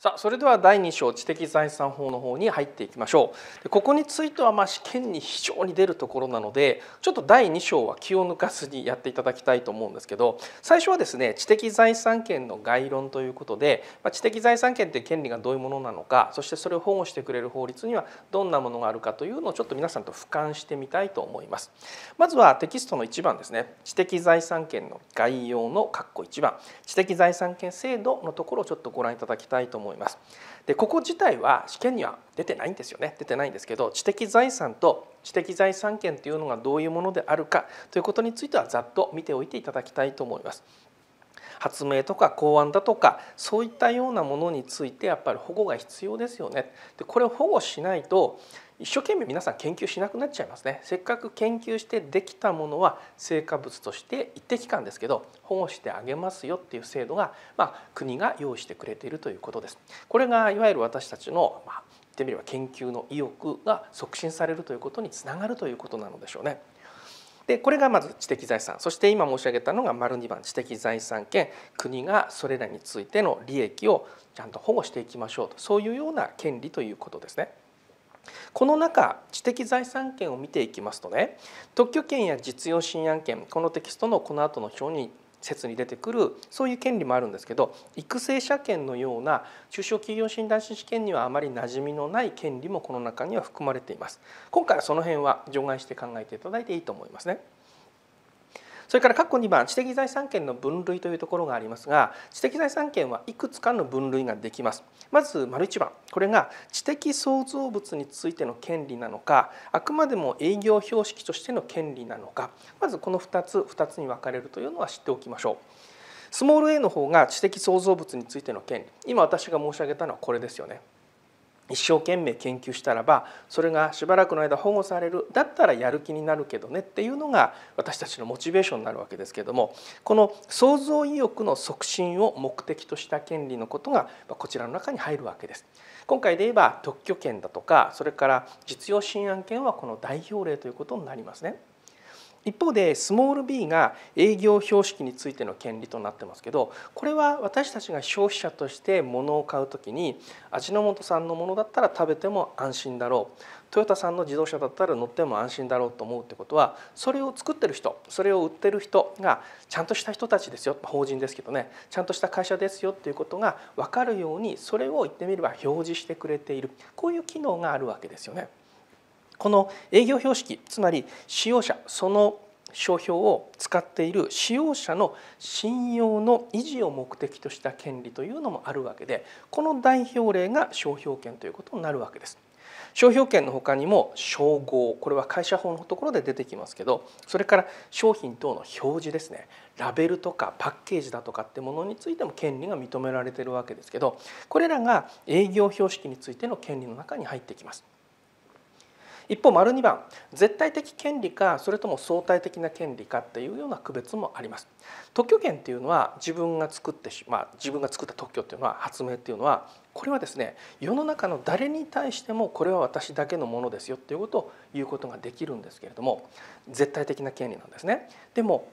さあそれでは第2章知的財産法の方に入っていきましょうでここについてはまあ試験に非常に出るところなのでちょっと第2章は気を抜かずにやっていただきたいと思うんですけど最初はですね知的財産権の概論ということで、まあ、知的財産権という権利がどういうものなのかそしてそれを保護してくれる法律にはどんなものがあるかというのをちょっと皆さんと俯瞰してみたいと思いますまずはテキストの1番ですね知的財産権の概要の括弧1番知的財産権制度のところをちょっとご覧いただきたいと思います思います。でここ自体は試験には出てないんですよね出てないんですけど知的財産と知的財産権というのがどういうものであるかということについてはざっと見ておいていただきたいと思います。発明とか考案だとかそういったようなものについてやっぱり保護が必要ですよね。でこれを保護しないと一生懸命皆さん研究しなくなっちゃいますねせっかく研究してできたものは成果物として一定期間ですけど保護してあげますよっていう制度が、まあ、国が用意してくれているということです。これがいわゆる私たちの、まあ、言ってみれば研究の意欲が促進されるということにつながるということなのでしょうね。でこれがまず知的財産そして今申し上げたのが丸2番知的財産権国がそれらについての利益をちゃんと保護していきましょうとそういうような権利ということですね。この中知的財産権を見ていきますとね特許権や実用信案権このテキストのこの後の表に説に出てくるそういう権利もあるんですけど育成者権のような中小企業診断士試験にはあまり馴染みのない権利もこの中には含まれています。今回はその辺は除外して考えていただいていいと思いますね。それから括弧2番知的財産権の分類というところがありますが知的財産権はいくつかの分類ができますまず丸1番これが知的創造物についての権利なのかあくまでも営業標識としての権利なのかまずこの2つ2つに分かれるというのは知っておきましょうスモール a の方が知的創造物についての権利今私が申し上げたのはこれですよね一生懸命研究したらばそれがしばらくの間保護されるだったらやる気になるけどねっていうのが私たちのモチベーションになるわけですけれどもこの創造意欲の促進を目的とした権利のことがこちらの中に入るわけです。今回で言えば特許権だとかそれから実用新案権はこの代表例ということになりますね。一方でスモール b が営業標識についての権利となってますけどこれは私たちが消費者として物を買う時に味の素さんのものだったら食べても安心だろうトヨタさんの自動車だったら乗っても安心だろうと思うってことはそれを作ってる人それを売ってる人がちゃんとした人たちですよ法人ですけどねちゃんとした会社ですよっていうことが分かるようにそれを言ってみれば表示してくれているこういう機能があるわけですよね。この営業標識つまり使用者その商標を使っている使用者の信用の維持を目的とした権利というのもあるわけでこの代表例が商標権ということになるわけです。商標権の他にも称号これは会社法のところで出てきますけどそれから商品等の表示ですねラベルとかパッケージだとかってものについても権利が認められてるわけですけどこれらが営業標識についての権利の中に入ってきます。一方丸二番絶対的権利かそれとも相対的な権利かっていうような区別もあります。特許権っていうのは自分が作ってまあ、自分が作った特許っていうのは発明っていうのはこれはですね世の中の誰に対してもこれは私だけのものですよっていうことを言うことができるんですけれども絶対的な権利なんですね。でも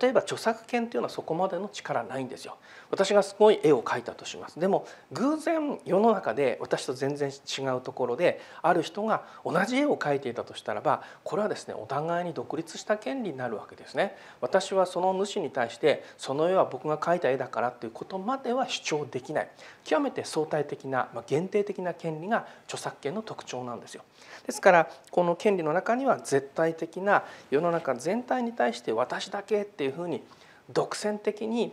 例えば著作権というのはそこまでの力ないんですよ私がすごい絵を描いたとしますでも偶然世の中で私と全然違うところである人が同じ絵を描いていたとしたらばこれはですねお互いに独立した権利になるわけですね私はその主に対してその絵は僕が描いた絵だからということまでは主張できない極めて相対的な、まあ、限定的な権利が著作権の特徴なんですよですからこの権利の中には絶対的な世の中全体に対して私だけっていうふうに独占的に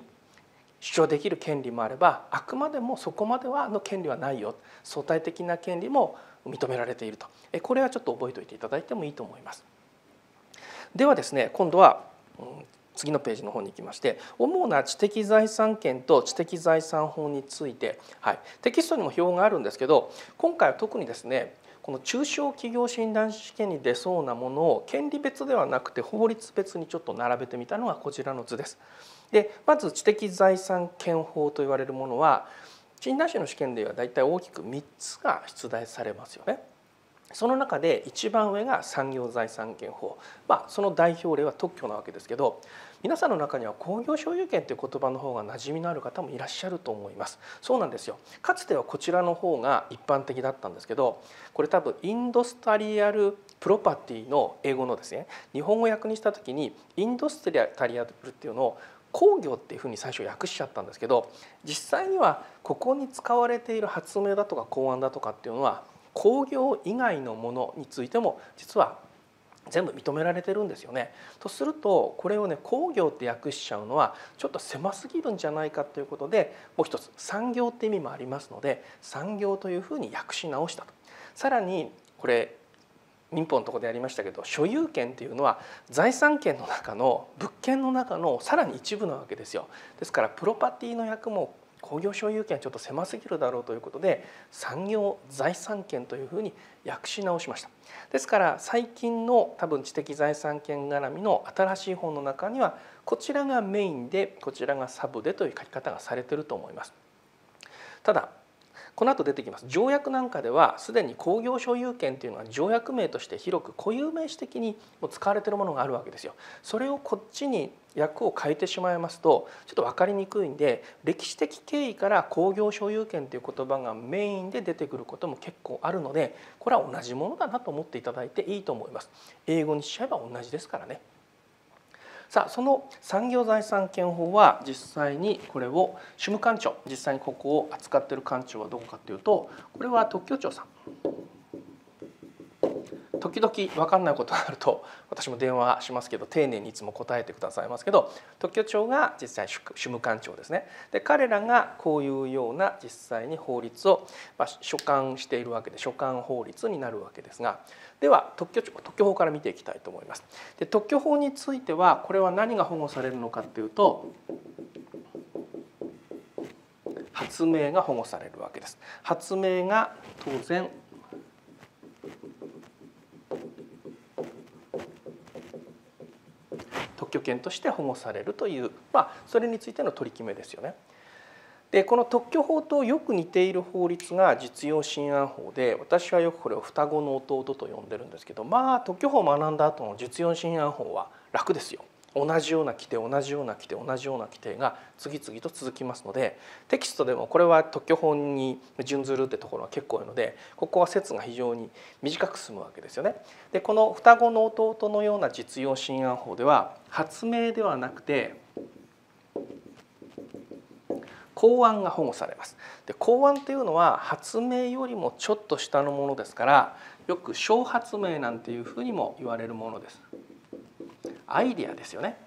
主張できる権利もあればあくまでもそこまではの権利はないよ相対的な権利も認められているとこれはちょっと覚えておいていただいてもいいと思います。ではですね今度は、うん次のページの方に行きまして主な知的財産権と知的財産法について、はい、テキストにも表があるんですけど今回は特にですねこの中小企業診断試験に出そうなものを権利別ではなくて法律別にちょっと並べてみたのがこちらの図です。でまず知的財産権法と言われるものは診断士の試験ではだいたい大きく3つが出題されますよね。その中で一番上が産業財産権法、まあ、その代表例は特許なわけですけど皆さんの中には工業所有権という言葉の方が馴染みのある方もいらっしゃると思いますそうなんですよかつてはこちらの方が一般的だったんですけどこれ多分インドスタリアルプロパティの英語のですね日本語訳にした時にインドスタリアルっていうのを工業っていうふうに最初訳しちゃったんですけど実際にはここに使われている発明だとか考案だとかっていうのは工業以外のものについても実は全部認められてるんですよね。とするとこれをね工業って訳しちゃうのはちょっと狭すぎるんじゃないかということでもう一つ産業って意味もありますので産業というふうに訳し直したと。さらにこれ民法のとこでやりましたけど所有権というのは財産権の中の物件の中のさらに一部なわけですよ。ですからプロパティの役も工業所有権はちょっと狭すぎるだろうということで産業財産権というふうに訳し直しましたですから最近の多分知的財産権絡みの新しい本の中にはこちらがメインでこちらがサブでという書き方がされてると思いますただこの後出てきます条約なんかではすでに工業所有権というのは条約名として広く固有名詞的にも使われているものがあるわけですよ。それをこっちに役を変えてしまいますとちょっと分かりにくいんで歴史的経緯から工業所有権という言葉がメインで出てくることも結構あるのでこれは同じものだなと思っていただいていいと思います。英語にしちゃえば同じですからね。さあその産業財産権法は実際にこれを主務官庁実際にここを扱ってる官庁はどこかっていうとこれは特許庁さん時々分かんないことがあると 私も電話しますけど丁寧にいつも答えてくださいますけど特許庁が実際主務官庁ですねで彼らがこういうような実際に法律を、まあ、所管しているわけで所管法律になるわけですがでは特許特許法から見ていきたいと思います。で特許法についてはこれは何が保護されるのかというと発明が保護されるわけです。発明が当然特許権として保護されるという、まあ、それについての取り決めですよね。でこの特許法とよく似ている法律が実用新案法で私はよくこれを双子の弟と呼んでるんですけどまあ特許法を学んだ後の実用新案法は楽ですよ。同じような規定同じような規定同じような規定が次々と続きますのでテキストでもこれは特許法に準ずるってところは結構多いのでここは説が非常に短く済むわけですよね。でこの双子の弟のような実用新案法では発明ではなくて公安が保護されますで公安というのは発明よりもちょっと下のものですからよく小発明なんていうふうにも言われるものです。アイデアですよね。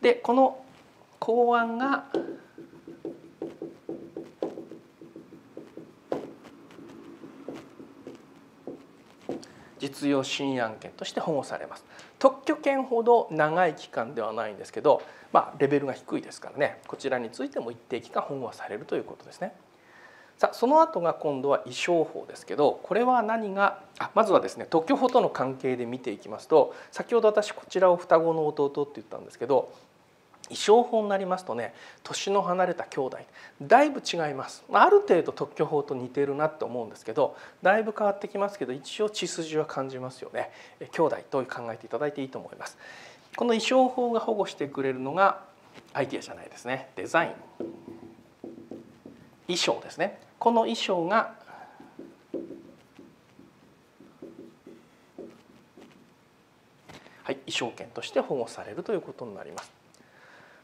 でこの考案が実用新案件として保護されます特許権ほど長い期間ではないんですけど、まあ、レベルが低いですからねこちらについても一定期間保護されるということですね。さあその後が今度は意匠法ですけどこれは何があまずはですね特許法との関係で見ていきますと先ほど私こちらを双子の弟って言ったんですけど衣装法になりますとね年の離れた兄弟だいぶ違いますある程度特許法と似てるなと思うんですけどだいぶ変わってきますけど一応血筋は感じますよね兄弟と考えていただいていいと思いますこの衣装法が保護してくれるのがアイデアじゃないですねデザイン衣装ですねこの衣装がはい、衣装権として保護されるということになります。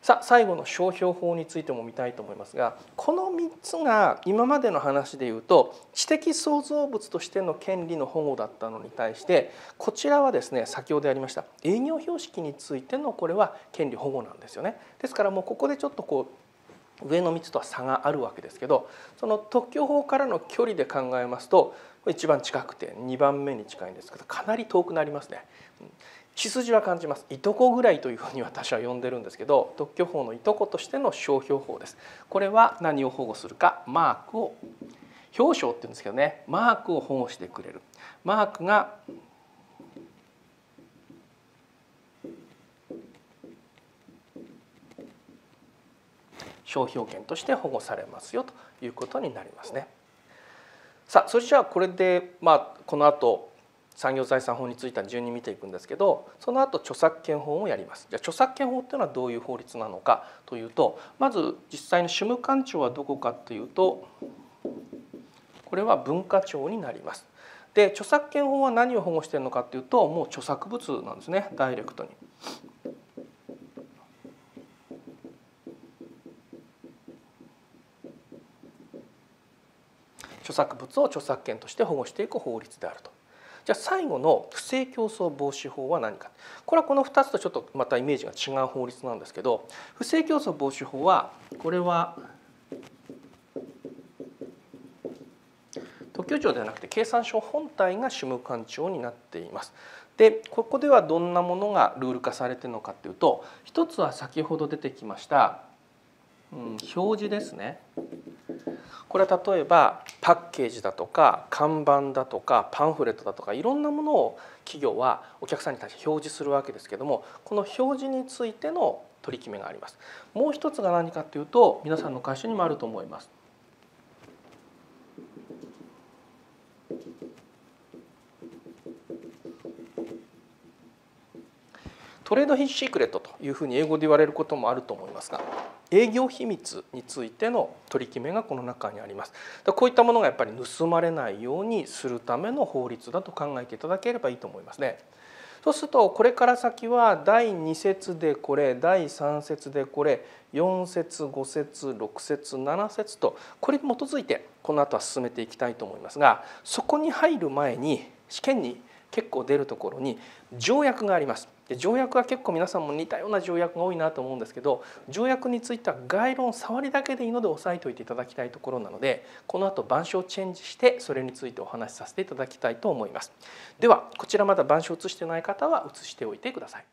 さあ最後の商標法についても見たいと思いますがこの3つが今までの話でいうと知的創造物としての権利の保護だったのに対してこちらはですね先ほどやりました営業標識についてのこれは権利保護なんですよね。ですからもうここでちょっとこう上の3つとは差があるわけですけどその特許法からの距離で考えますと一番近くて2番目に近いんですけどかなり遠くなりますね。血筋は感じますいとこぐらいというふうに私は呼んでるんですけど特許法のいとことしての商標法ですこれは何を保護するかマークを表彰って言うんですけどねマークを保護してくれるマークが商標権として保護されますよということになりますね。さあそれじゃあこれで、まあ、この後産業財産法については順に見ていくんですけどその後著作権法をやりますじゃあ著作権法っていうのはどういう法律なのかというとまず実際の主務官庁はどこかっていうとこれは文化庁になりますで著作権法は何を保護しているのかっていうともう著作物なんですねダイレクトに。著作物を著作権として保護していく法律であると。じゃあ最後の不正競争防止法は何かこれはこの2つとちょっとまたイメージが違う法律なんですけど不正競争防止法はこれは特許庁ではなくて経産省本体が主務官庁になっています。でここではどんなものがルール化されてるのかっていうと一つは先ほど出てきました、うん、表示ですね。これは例えばパッケージだとか看板だとかパンフレットだとかいろんなものを企業はお客さんに対して表示するわけですけどもこの表示についての取り決めがありますもう一つが何かというと皆さんの会社にもあると思いますトレードヒシークレットというふうに英語で言われることもあると思いますが営業秘密についての取り決めがこの中にありますこういったものがやっぱり盗まれないようにするための法律だと考えていただければいいと思いますねそうするとこれから先は第2節でこれ第3節でこれ4節5節6節7節とこれに基づいてこの後は進めていきたいと思いますがそこに入る前に試験に結構出るところに条約がありますで条約は結構皆さんも似たような条約が多いなと思うんですけど条約については概論触りだけでいいので押さえておいていただきたいところなのでこの後板書をチェンジしてそれについてお話しさせていただきたいと思います。ではこちらまだ板書を写してない方は写しておいてください。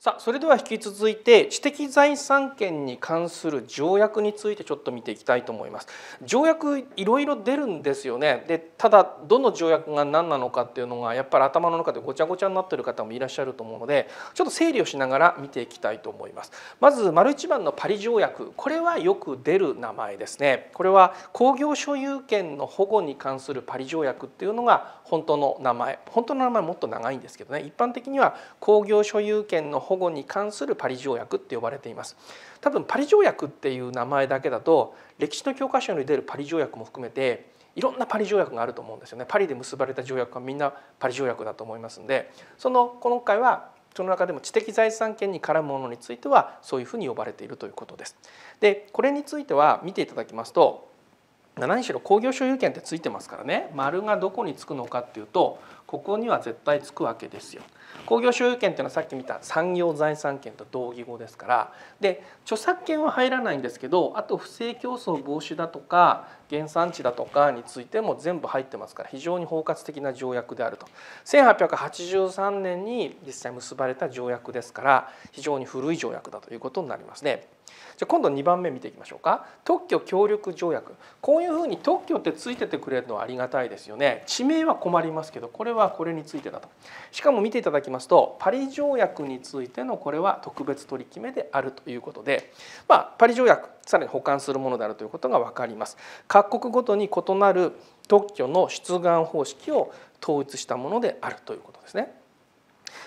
さあそれでは引き続いて知的財産権に関する条約についてちょっと見ていきたいと思います条約いろいろ出るんですよねでただどの条約が何なのかっていうのがやっぱり頭の中でごちゃごちゃになってる方もいらっしゃると思うのでちょっと整理をしながら見ていきたいと思いますまず丸一番のパリ条約これはよく出る名前ですねこれは工業所有権の保護に関するパリ条約っていうのが本当の名前本当の名前もっと長いんですけどね一般的には工業所有権の保護に関するパリ条約って呼ばれています多分パリ条約っていう名前だけだと歴史の教科書に出るパリ条約も含めていろんなパリ条約があると思うんですよねパリで結ばれた条約はみんなパリ条約だと思いますんでその今回はその中でも知的財産権に絡むものについてはそういうふうに呼ばれているということです。でこれについては見ていただきますと何しろ工業所有権ってついてますからね丸がどこにつくのかっていうとここには絶対つくわけですよ。工業所有権っていうのはさっき見た産業財産権と同義語ですからで著作権は入らないんですけどあと不正競争防止だとか原産地だとかについても全部入ってますから非常に包括的な条約であると1883年に実際結ばれた条約ですから非常に古い条約だということになりますね。じゃあ今度2番目見ていきましょうか特許協力条約こういうふうに特許ってついててくれるのはありがたいですよね地名は困りますけどこれはこれについてだとしかも見ていただきますとパリ条約についてのこれは特別取り決めであるということで、まあ、パリ条約さらに保管するものであるということが分かります各国ごとに異なる特許の出願方式を統一したものであるということですね。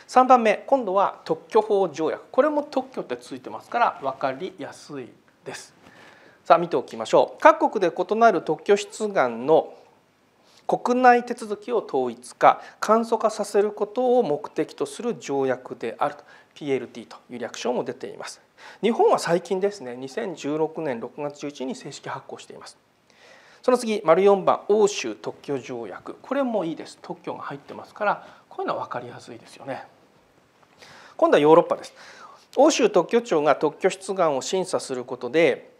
3番目今度は特許法条約これも特許ってついてますから分かりやすいです。さあ見ておきましょう各国で異なる特許出願の国内手続きを統一化簡素化させることを目的とする条約であると PLT という略称も出ています日本は最近ですね2016年6月11日に正式発行していますその次丸4番欧州特許条約これもいいです特許が入ってますからこういうのは分かりやすいですよね。今度はヨーロッパです。欧州特許庁が特許出願を審査することで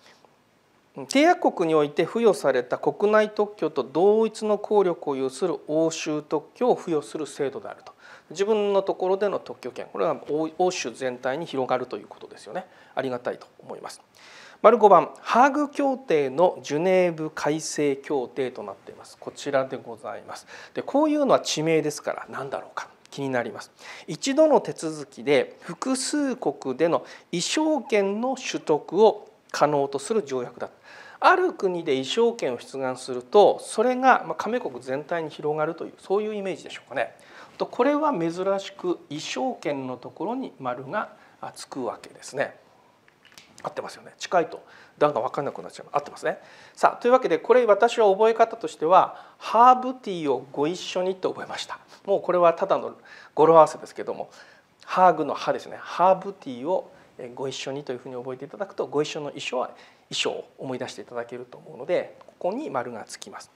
締約国において付与された国内特許と同一の効力を有する欧州特許を付与する制度であると自分のところでの特許権これは欧州全体に広がるということですよねありがたいと思います。丸五番ハーグ協定のジュネーブ改正協定となっていますこちらでございますでこういうのは地名ですから何だろうか気になります一度の手続きで複数国での衣装権の取得を可能とする条約だある国で衣装権を出願するとそれが加盟国全体に広がるというそういうイメージでしょうかね。とこれは珍しく衣装権のところに丸がつくわけですね。合ってますよね近いとだんだん分かんなくなっちゃう合ってますねさあというわけでこれ私は覚え方としてはハーブティーをご一緒にって覚えましたもうこれはただの語呂合わせですけどもハーグの歯ですねハーブティーをご一緒にというふうに覚えていただくとご一緒の衣装は衣装を思い出していただけると思うのでここに丸がつきます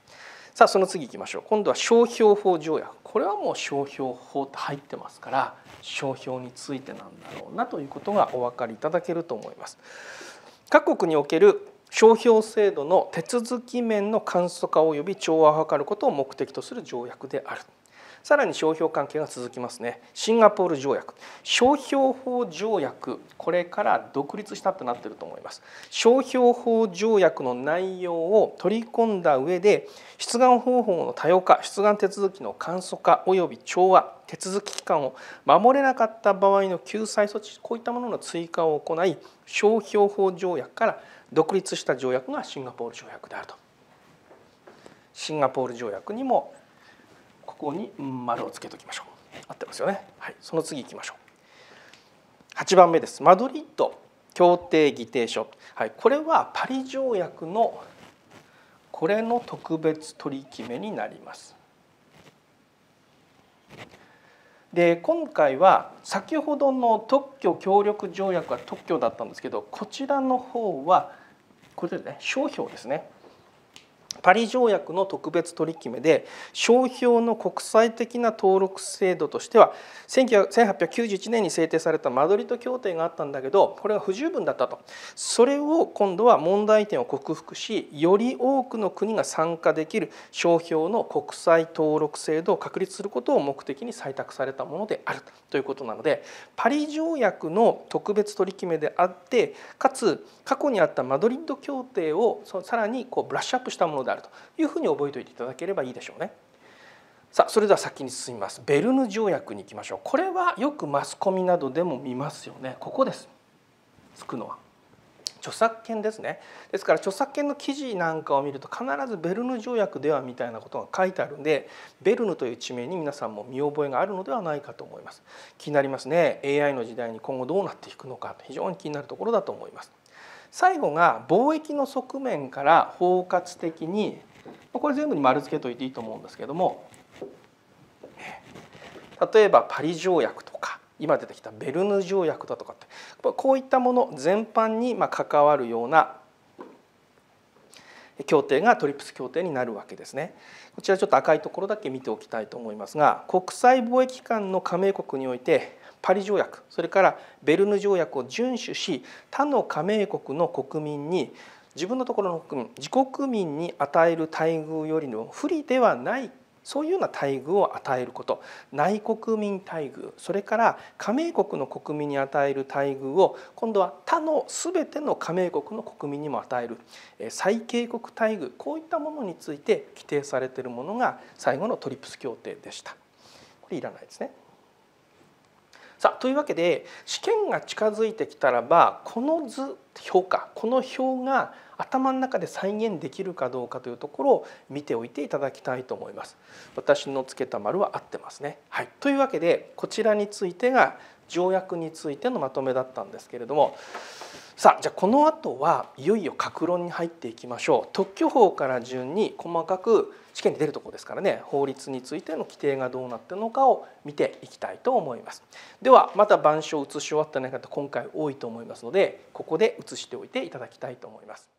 さあその次いきましょう今度は商標法条約これはもう商標法って入ってますから商標についてなんだろうなということがお分かりいただけると思います。各国における商標制度の手続き面の簡素化及び調和を図ることを目的とする条約であるさらに商標関係が続きますねシンガポール条約商標法条約これから独立したってなってると思います商標法条約の内容を取り込んだ上で出願方法の多様化出願手続きの簡素化及び調和手続き期間を守れなかった場合の救済措置こういったものの追加を行い商標法条約から独立した条約がシンガポール条約であるとシンガポール条約にもここに丸をつけておきましょう合ってますよね、はい、その次いきましょう8番目ですマドリッド協定議定書、はい、これはパリ条約のこれの特別取り決めになります。で今回は先ほどの特許協力条約は特許だったんですけどこちらの方はこれでね商標ですねパリ条約の特別取り決めで商標の国際的な登録制度としては1891年に制定されたマドリッド協定があったんだけどこれは不十分だったとそれを今度は問題点を克服しより多くの国が参加できる商標の国際登録制度を確立することを目的に採択されたものであるということなのでパリ条約の特別取り決めであってかつ過去にあったマドリッド協定をさらにこうブラッシュアップしたものであるというふうに覚えておいていただければいいでしょうね。さあそれでは先に進みますベルヌ条約に行きましょうこれはよくマスコミなどでも見ますよねここですつくのは著作権ですねですから著作権の記事なんかを見ると必ずベルヌ条約ではみたいなことが書いてあるんでベルヌという地名に皆さんも見覚えがあるのではないかと思います気になりますね AI の時代に今後どうなっていくのか非常に気になるところだと思います最後が貿易の側面から包括的にこれ全部に丸付けといていいと思うんですけども例えばパリ条約とか今出てきたベルヌ条約だとかってこういったもの全般に関わるような協定がトリプス協定になるわけですねこちらちょっと赤いところだけ見ておきたいと思いますが国際貿易機関の加盟国においてパリ条約それからベルヌ条約を遵守し他の加盟国の国民に自分のところの国民自国民に与える待遇よりも不利ではないそういうような待遇を与えること内国民待遇それから加盟国の国民に与える待遇を今度は他の全ての加盟国の国民にも与える最恵国待遇こういったものについて規定されているものが最後のトリプス協定でした。これいらないですね。さあというわけで試験が近づいてきたらばこの図評価この表が頭の中で再現できるかどうかというところを見ておいていただきたいと思います。私のつけた丸は合ってますね。はい、というわけでこちらについてが条約についてのまとめだったんですけれどもさあじゃあこの後はいよいよ格論に入っていきましょう特許法から順に細かく試験に出るところですからね法律についての規定がどうなっているのかを見ていきたいと思いますではまた版書を写し終わってない方今回多いと思いますのでここで写しておいていただきたいと思います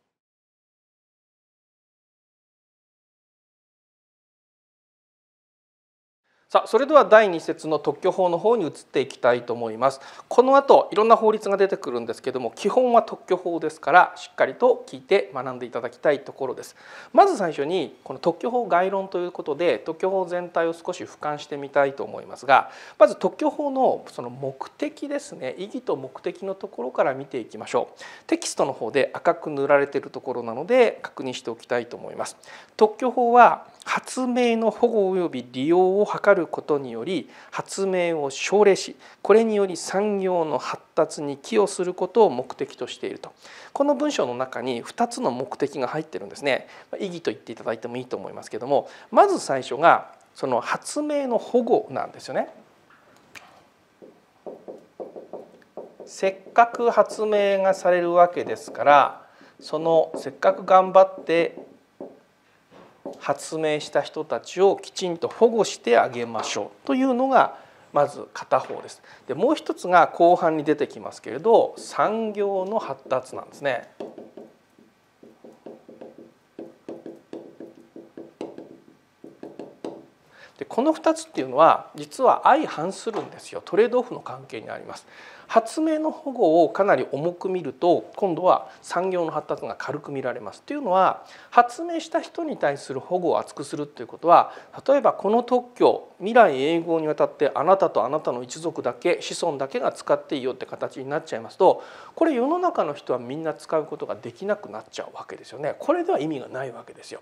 さあそれでは第2節の特許法の方に移っていきたいと思いますこの後いろんな法律が出てくるんですけども基本は特許法ですからしっかりと聞いて学んでいただきたいところですまず最初にこの特許法概論ということで特許法全体を少し俯瞰してみたいと思いますがまず特許法のその目的ですね意義と目的のところから見ていきましょうテキストの方で赤く塗られているところなので確認しておきたいと思います特許法は発明の保護及び利用を図ることにより発明を奨励しこれにより産業の発達に寄与することを目的としているとこの文章の中に2つの目的が入ってるんですね意義と言っていただいてもいいと思いますけどもまず最初がその発明の保護なんですよね。せっかく発明がされるわけですからそのせっかく頑張って発明した人たちをきちんと保護してあげましょうというのがまず片方です。でもう一つが後半に出てきますけれど産業の発達なんですね。でこの2つっていうのは実は相反するんですよトレードオフの関係にあります。発明の保護をかなり重く見ると今度は産業の発達が軽く見られます。というのは発明した人に対する保護を厚くするということは例えばこの特許未来永劫にわたってあなたとあなたの一族だけ子孫だけが使っていいよって形になっちゃいますとこれ世の中の人はみんな使うことができなくなっちゃうわけですよね。これでは意味がないわけですよ。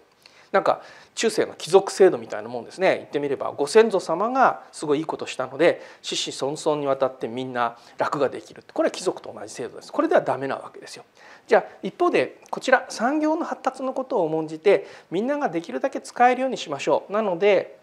なんか中世の貴族制度みたいなもんですね言ってみればご先祖様がすごいいいことしたので子子孫々にわたってみんな楽ができるこれは貴族と同じ制度ですこれではダメなわけですよ。じゃあ一方でこちら産業の発達のことを重んじてみんなができるだけ使えるようにしましょう。なので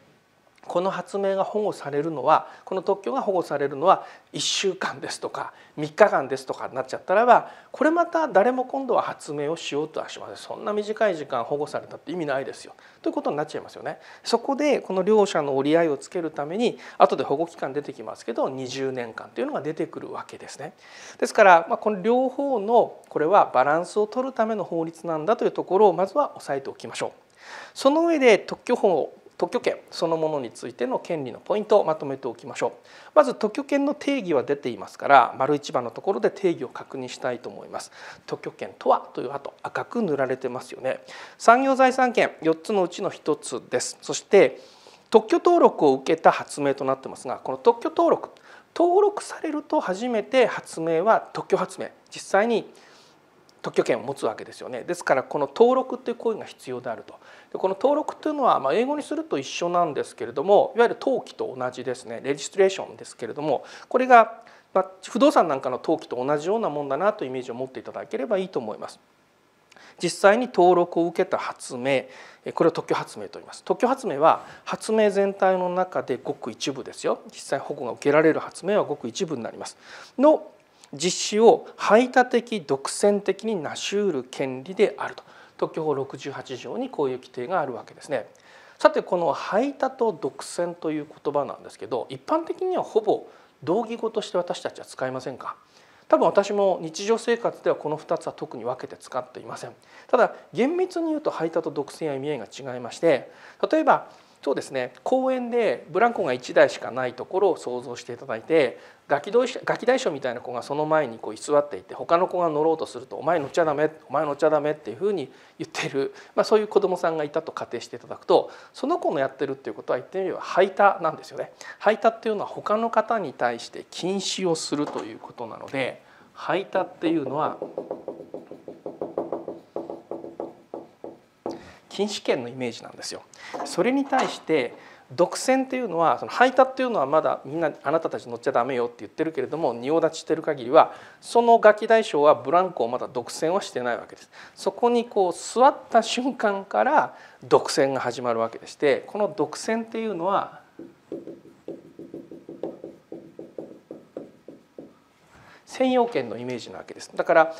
この発明が保護されるのはこの特許が保護されるのは1週間ですとか3日間ですとかになっちゃったらばこれまた誰も今度は発明をしようとはしませんそんな短い時間保護されたって意味ないですよということになっちゃいますよね。そこでこの両者の折り合いをつけるために後で保護期間出てきますけど20年間というのが出てくるわけですね。ですからまこの両方のこれはバランスを取るための法律なんだというところをまずは押さえておきましょう。その上で特許法特許権そのものについての権利のポイントをまとめておきましょうまず特許権の定義は出ていますから丸一番のところで定義を確認したいと思います特許権とはという後赤く塗られてますよね産業財産権4つのうちの1つですそして特許登録を受けた発明となってますがこの特許登録登録されると初めて発明は特許発明実際に特許権を持つわけですよねですからこの登録という行為が必要であるとでこの登録というのはま英語にすると一緒なんですけれどもいわゆる登記と同じですねレジストレーションですけれどもこれがま不動産なんかの登記と同じようなもんだなというイメージを持っていただければいいと思います。実際に登録を受けた発明これを特許発明と言います特許発明は発明全体の中でごく一部ですよ実際保護が受けられる発明はごく一部になりますの実施を排他的独占的に成し得る権利であると特許法68条にこういう規定があるわけですね。さてこの排他と独占という言葉なんですけど一般的にはほぼ同義語として私たちは使いませんか多分私も日常生活ではこの2つは特に分けて使っていませんただ厳密に言うと排他と独占や意味合いが違いまして例えばそうですね公園でブランコが1台しかないところを想像していただいてガキ大ガキ大将みたいな子がその前にこう居座っていて他の子が乗ろうとすると「お前乗っちゃダメお前乗っちゃダメ」っていうふうに言ってる、まあ、そういう子どもさんがいたと仮定していただくとその子のやってるっていうことは言ってみれば排他なんですよね。排他っていうのは他の方に対して禁止をするということなので排他っていうのは禁止権のイメージなんですよ。それに対して独占っていうのはその配達っていうのはまだみんなあなたたち乗っちゃダメよって言ってるけれども仁王立ちしてる限りはそのガキ大将はブランコをまだ独占はしてないわけです。そこにこう座った瞬間から独占が始まるわけでしてこの独占っていうのは専用権のイメージなわけです。だから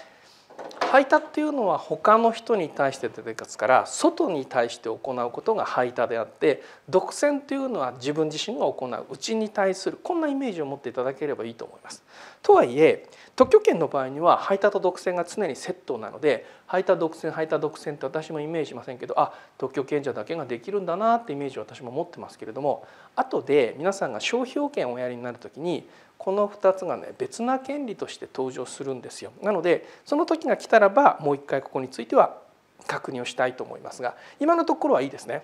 排他っていうのは他の人に対して出てますから外に対して行うことが排他であって独占というのは自分自身が行ううちに対するこんなイメージを持っていただければいいと思います。とはいえ特許権の場合には排他と独占が常にセットなので排他独占排他独占って私もイメージしませんけどあ特許権者だけができるんだなってイメージを私も持ってますけれども後で皆さんが商標権をおやりになる時にこの2つがね別な権利として登場するんですよ。なのでその時が来たらばもう一回ここについては確認をしたいと思いますが今のところはいいですね。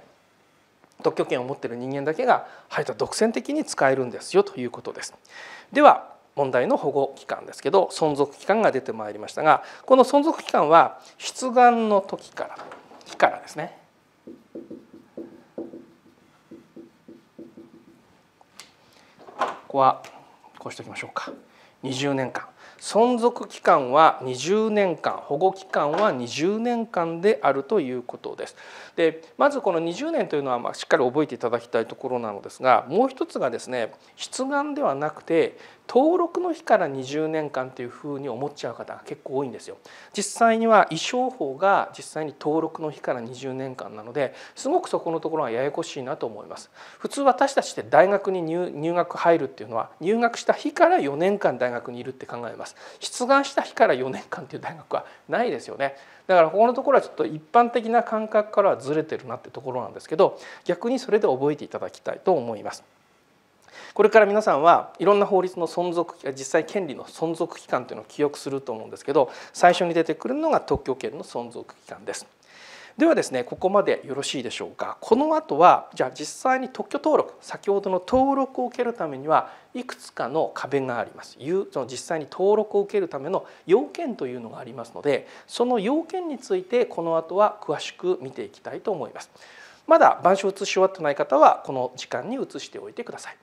特許権を持っている人間だけが入った独占的に使えるんですよということです。では問題の保護期間ですけど存続期間が出てまいりましたがこの存続期間は出願の時から日からですねここはこうしておきましょうか20年間存続期間は20年間保護期間は20年間であるということです。でまずこの20年というのはましっかり覚えていただきたいところなのですがもう一つがですね出願ではなくて登録の日から20年間というふうに思っちゃう方が結構多いんですよ。実際には衣装法が実際に登録の日から20年間なのですごくそこのところはややこしいなと思います。普通私たちって大学に入学入るっていうのは入学した日から4年間大学にいるって考えます。出願した日から4年間っていう大学はないですよね。だからここのところはちょっと一般的な感覚からはずれてるなってところなんですけど逆にそれで覚えていただきたいと思います。これから皆さんはいろんな法律の存続実際権利の存続期間というのを記憶すると思うんですけど最初に出てくるのが特許権の存続期間です。ではですねここまでよろしいでしょうかこの後はじゃあ実際に特許登録先ほどの登録を受けるためにはいくつかの壁がありますその実際に登録を受けるための要件というのがありますのでその要件についてこの後は詳しく見ていきたいと思いますまだ版書写し終わってない方はこの時間に写しておいてください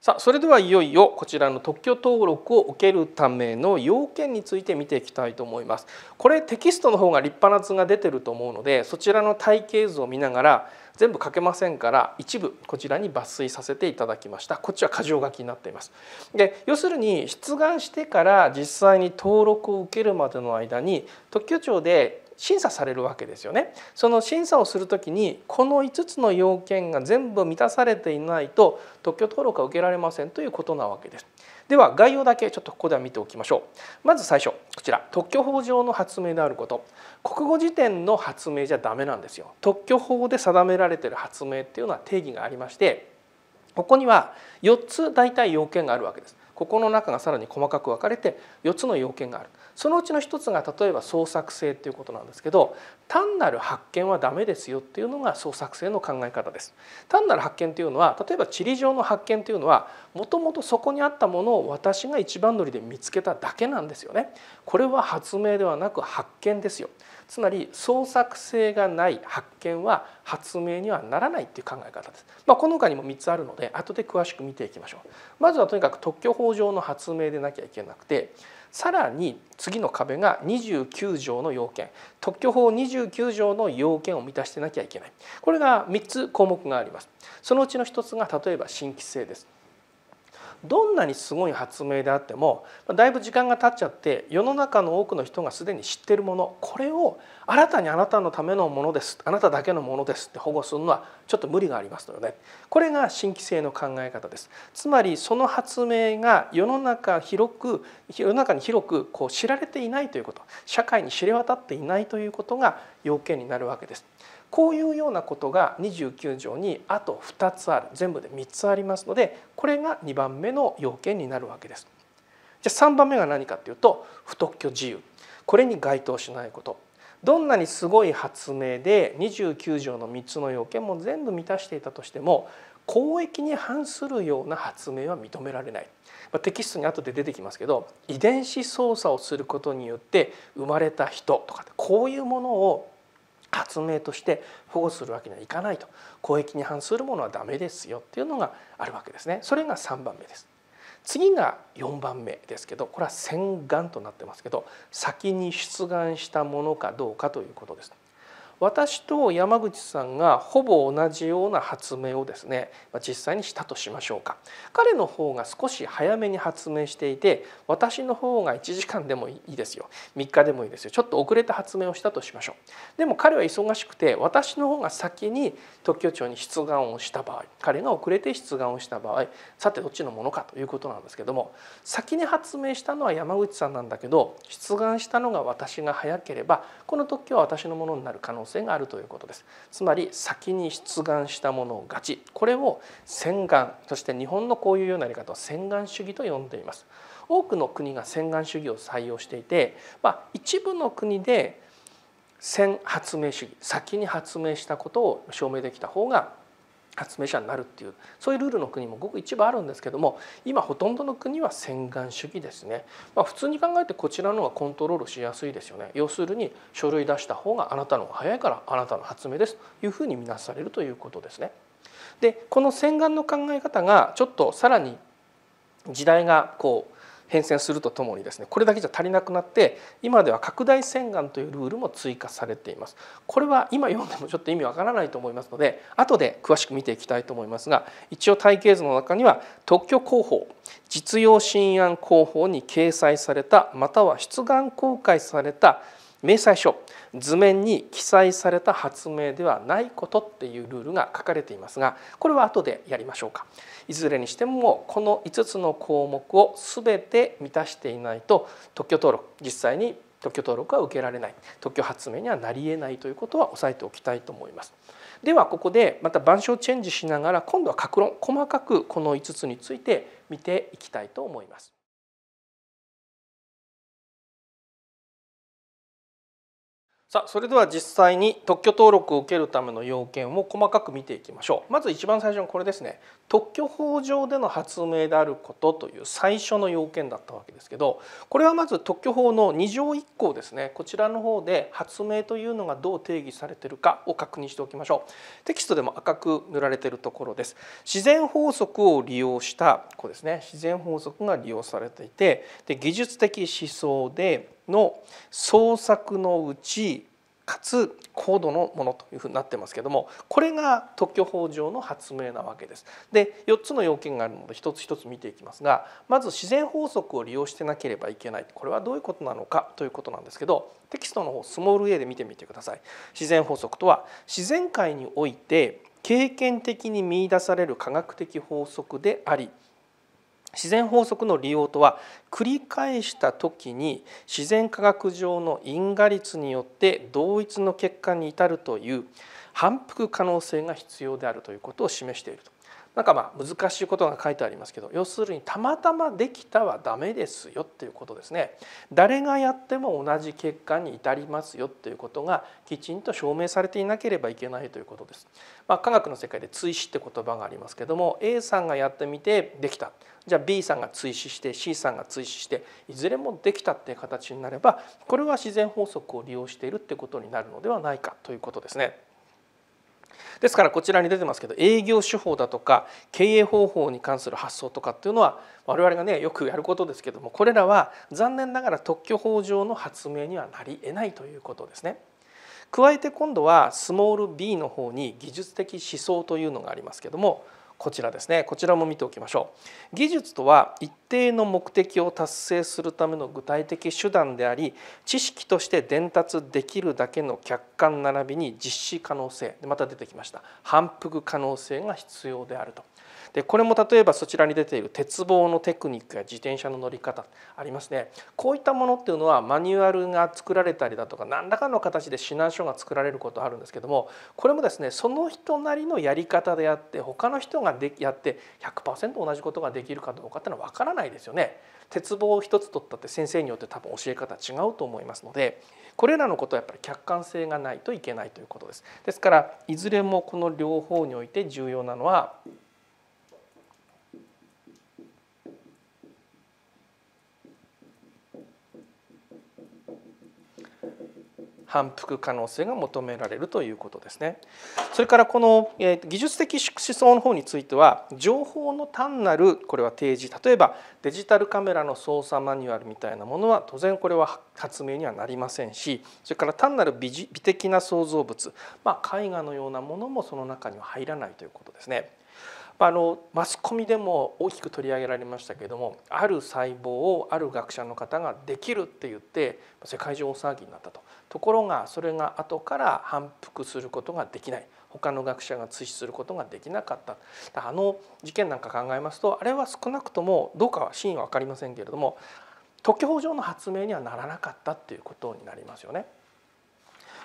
さあそれではいよいよこちらの特許登録を受けるための要件について見ていきたいと思いますこれテキストの方が立派な図が出てると思うのでそちらの体系図を見ながら全部書けませんから一部こちらに抜粋させていただきましたこっちは箇条書きになっていますで要するに出願してから実際に登録を受けるまでの間に特許庁で審査されるわけですよね。その審査をするときにこの5つの要件が全部満たされていないと特許登録は受けられませんということなわけです。では概要だけちょっとここでは見ておきましょう。まず最初こちら特許法上の発明であること国語辞典の発明じゃダメなんですよ。特許法で定められている発明っていうのは定義がありましてここには4つ大体要件があるわけです。ここの中がさらに細かく分かれて4つの要件がある。そのうちの一つが例えば創作性ということなんですけど単なる発見はダメですよっていうのが創作性の考え方です。単なる発見というのは例えば地理上の発見というのはもともとそこにあったものを私が一番乗りで見つけただけなんですよね。これは発明ではなく発見ですよ。つまり創作性がない発見は発明にはならないという考え方です。まあ、この他にも3つあるので後で詳しく見ていきましょう。まずはとにかく特許法上の発明でなきゃいけなくてさらに次の壁が29条の要件特許法29条の要件を満たしてなきゃいけないこれが3つ項目がありますそのうちの1つが例えば新規性ですどんなにすごい発明であってもだいぶ時間が経っちゃって世の中の多くの人がすでに知ってるものこれを新たにあなたのためのものですあなただけのものですって保護するのはちょっと無理がありますよね、これが新規性の考え方です。つまりその発明が世の中広く世の中に広くこう知られていないということ社会に知れ渡っていないということが要件になるわけです。こういうようなことが29条にあと2つある全部で3つありますのでこれが2番目の要件になるわけです。じゃあ3番目が何かっていうと不特許自由これに該当しないことどんなにすごい発明で29条の3つの要件も全部満たしていたとしても公益に反するような発明は認められない、テキストに後で出てきますけど遺伝子操作をすることによって生まれた人とかこういうものを発明として保護するわけにはいかないと公益に反するものはダメですよっていうのがあるわけですねそれが3番目です次が4番目ですけどこれは洗顔となってますけど先に出願したものかどうかということです私と山口さんがほぼ同じような発明をですね実際にしたとしましょうか彼の方が少し早めに発明していて私の方が1時間でもいいですよ3日でもいいですよちょっと遅れて発明をしたとしましょうでも彼は忙しくて私の方が先に特許庁に出願をした場合彼が遅れて出願をした場合さてどっちのものかということなんですけども先に発明したのは山口さんなんだけど出願したのが私が早ければこの特許は私のものになる可能性があるということですつまり先に出願したものを勝ちこれを洗顔そして日本のこういうようなやり方を洗顔主義と呼んでいます多くの国が洗顔主義を採用していて、まあ、一部の国で先発明主義先に発明したことを証明できた方が発明者になるっていうそういうルールの国もごく一部あるんですけども今ほとんどの国は洗顔主義ですね、まあ、普通に考えてこちらの方がコントロールしやすいですよね要するに書類出した方があなたの方が早いからあなたの発明ですというふうに見なされるということですね。でこの洗顔の考え方がちょっとさらに時代がこう変遷するとともにですねこれだけじゃ足りなくなって今では拡大洗顔というルールも追加されていますこれは今読んでもちょっと意味わからないと思いますので後で詳しく見ていきたいと思いますが一応体系図の中には特許広報実用新案広報に掲載されたまたは出願公開された明細書図面に記載された発明ではないことっていうルールが書かれていますがこれは後でやりましょうかいずれにしてもこの5つの項目を全て満たしていないと特許登録実際に特許登録は受けられない特許発明にはなりえないということは押さえておきたいと思います。ではここでまた板書をチェンジしながら今度は格論細かくこの5つについて見ていきたいと思います。さあそれでは実際に特許登録を受けるための要件を細かく見ていきましょうまず一番最初のこれですね特許法上での発明であることという最初の要件だったわけですけどこれはまず特許法の2条1項ですねこちらの方で発明というのがどう定義されてるかを確認しておきましょうテキストでも赤く塗られてるところです自然法則を利用したこうですね自然法則が利用されていてで技術的思想での創作のうちかつ高度のものというふうになってますけどもこれが特許法上の発明なわけです。で4つの要件があるので一つ一つ見ていきますがまず自然法則を利用してなければいけないこれはどういうことなのかということなんですけどテキストの方スモール a で見てみてください。自然法則とは自然界において経験的に見出される科学的法則であり自然法則の利用とは繰り返した時に自然科学上の因果律によって同一の結果に至るという反復可能性が必要であるということを示していると。なんかまあ難しいことが書いてありますけど要するにたまたまできたはダメですよっていうことですね誰がやっても同じ結果に至りますよっていうことがきちんと証明されていなければいけないということです、まあ、科学の世界で追試って言葉がありますけども A さんがやってみてできたじゃあ B さんが追試して C さんが追試していずれもできたっていう形になればこれは自然法則を利用しているってことになるのではないかということですね。ですからこちらに出てますけど営業手法だとか経営方法に関する発想とかっていうのは我々がねよくやることですけどもこれらは残念ながら特許法上の発明にはなりえないということですね。加えて今度はスモール b の方に技術的思想というのがありますけどもこちらですねこちらも見ておきましょう技術とは一定の目的を達成するための具体的手段であり知識として伝達できるだけの客観並びに実施可能性また出てきました反復可能性が必要であるとでこれも例えばそちらに出ている鉄棒のテクニックや自転車の乗り方ありますねこういったものっていうのはマニュアルが作られたりだとか何らかの形で指南書が作られることあるんですけどもこれもですねその人なりのやり方であって他の人がでやって100%同じことができるかどうかっていうのは分からないですよね。鉄棒を一つ取ったって先生によって多分教え方違うと思いますのでこれらのことはやっぱり客観性がないといけないということです。ですからいずれもこの両方において重要なのは反復可能性が求められるということですね。それからこの技術的思想の方については情報の単なるこれは提示例えばデジタルカメラの操作マニュアルみたいなものは当然これは発明にはなりませんしそれから単なる美的な創造物、まあ、絵画のようなものもその中には入らないということですね。あのマスコミでも大きく取り上げられましたけれどもある細胞をある学者の方ができるって言って世界中大騒ぎになったとところがそれが後から反復することができない他の学者が追試することができなかったあの事件なんか考えますとあれは少なくともどうかは真意は分かりませんけれども特許法上の発明にはならなかったっていうことになりますよね。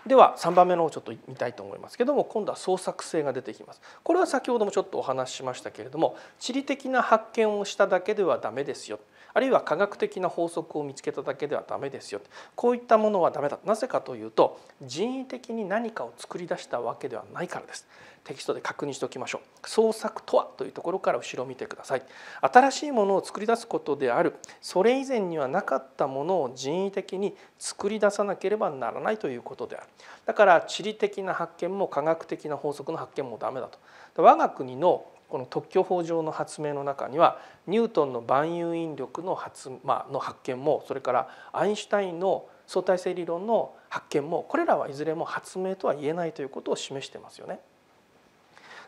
では3番目のをちょっと見たいと思いますけども今度は創作性が出てきますこれは先ほどもちょっとお話ししましたけれども地理的な発見をしただけではダメですよあるいは科学的な法則を見つけただけではダメですよこういったものはダメだなぜかというと人為的に何かを作り出したわけではないからですテキストで確認しておきましょう創作とはというところから後ろを見てください新しいものを作り出すことであるそれ以前にはなかったものを人為的に作り出さなければならないということであるだから地理的な発見も科学的な法則の発見もダメだと我が国のこの特許法上の発明の中にはニュートンの万有引力の発,、まあの発見もそれからアインシュタインの相対性理論の発見もこれらはいずれも発明とは言えないということを示してますよね。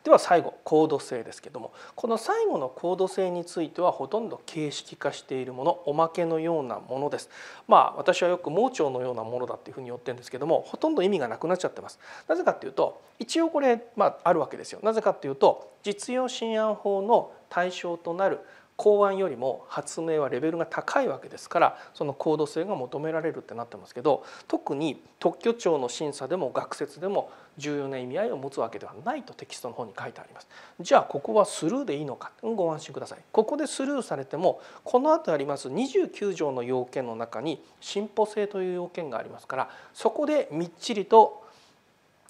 では最後高度性ですけどもこの最後の高度性についてはほとんど形式化しているものおまけのようなものです。まあ私はよく盲腸のようなものだっていうふうに言ってるんですけどもほとんど意味がなくなっちゃってます。なぜかっていうと一応これまああるわけですよ。なぜかっていうと実用新案法の対象となる考案よりも発明はレベルが高いわけですからその高度性が求められるってなってますけど特に特許庁の審査でも学説でも重要な意味合いを持つわけではないとテキストの方に書いてあります。じゃあここはスルーでいいのかご安心ください。ここでスルーされてもこの後あります29条の要件の中に進歩性という要件がありますからそこでみっちりと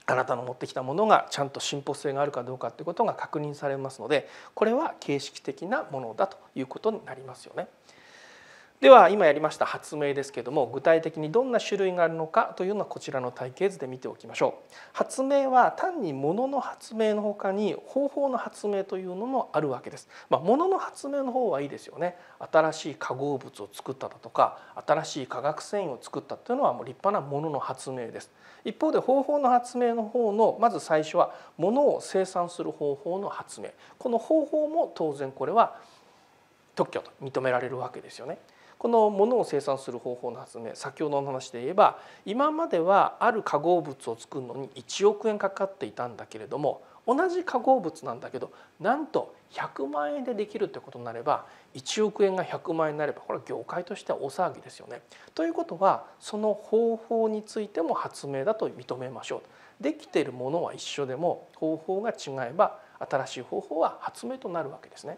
あなたの持ってきたものがちゃんと進歩性があるかどうかということが確認されますのでこれは形式的なものだということになりますよね。では今やりました発明ですけども具体的にどんな種類があるのかというのはこちらの体系図で見ておきましょう発明は単に物の発明のほかに方法の発明というのもあるわけです、まあ、物の発明の方はいいですよね新しい化合物を作っただとか新しい化学繊維を作ったというのはもう立派な物の発明です一方で方法の発明の方のまず最初は物を生産する方法の発明この方法も当然これは特許と認められるわけですよねこのものを生産する方法の発明先ほどの話で言えば今まではある化合物を作るのに1億円かかっていたんだけれども同じ化合物なんだけどなんと100万円でできるってことになれば1億円が100万円になればこれは業界としては大騒ぎですよね。ということはその方法についても発明だと認めましょう。できているものは一緒でも方法が違えば新しい方法は発明となるわけですね。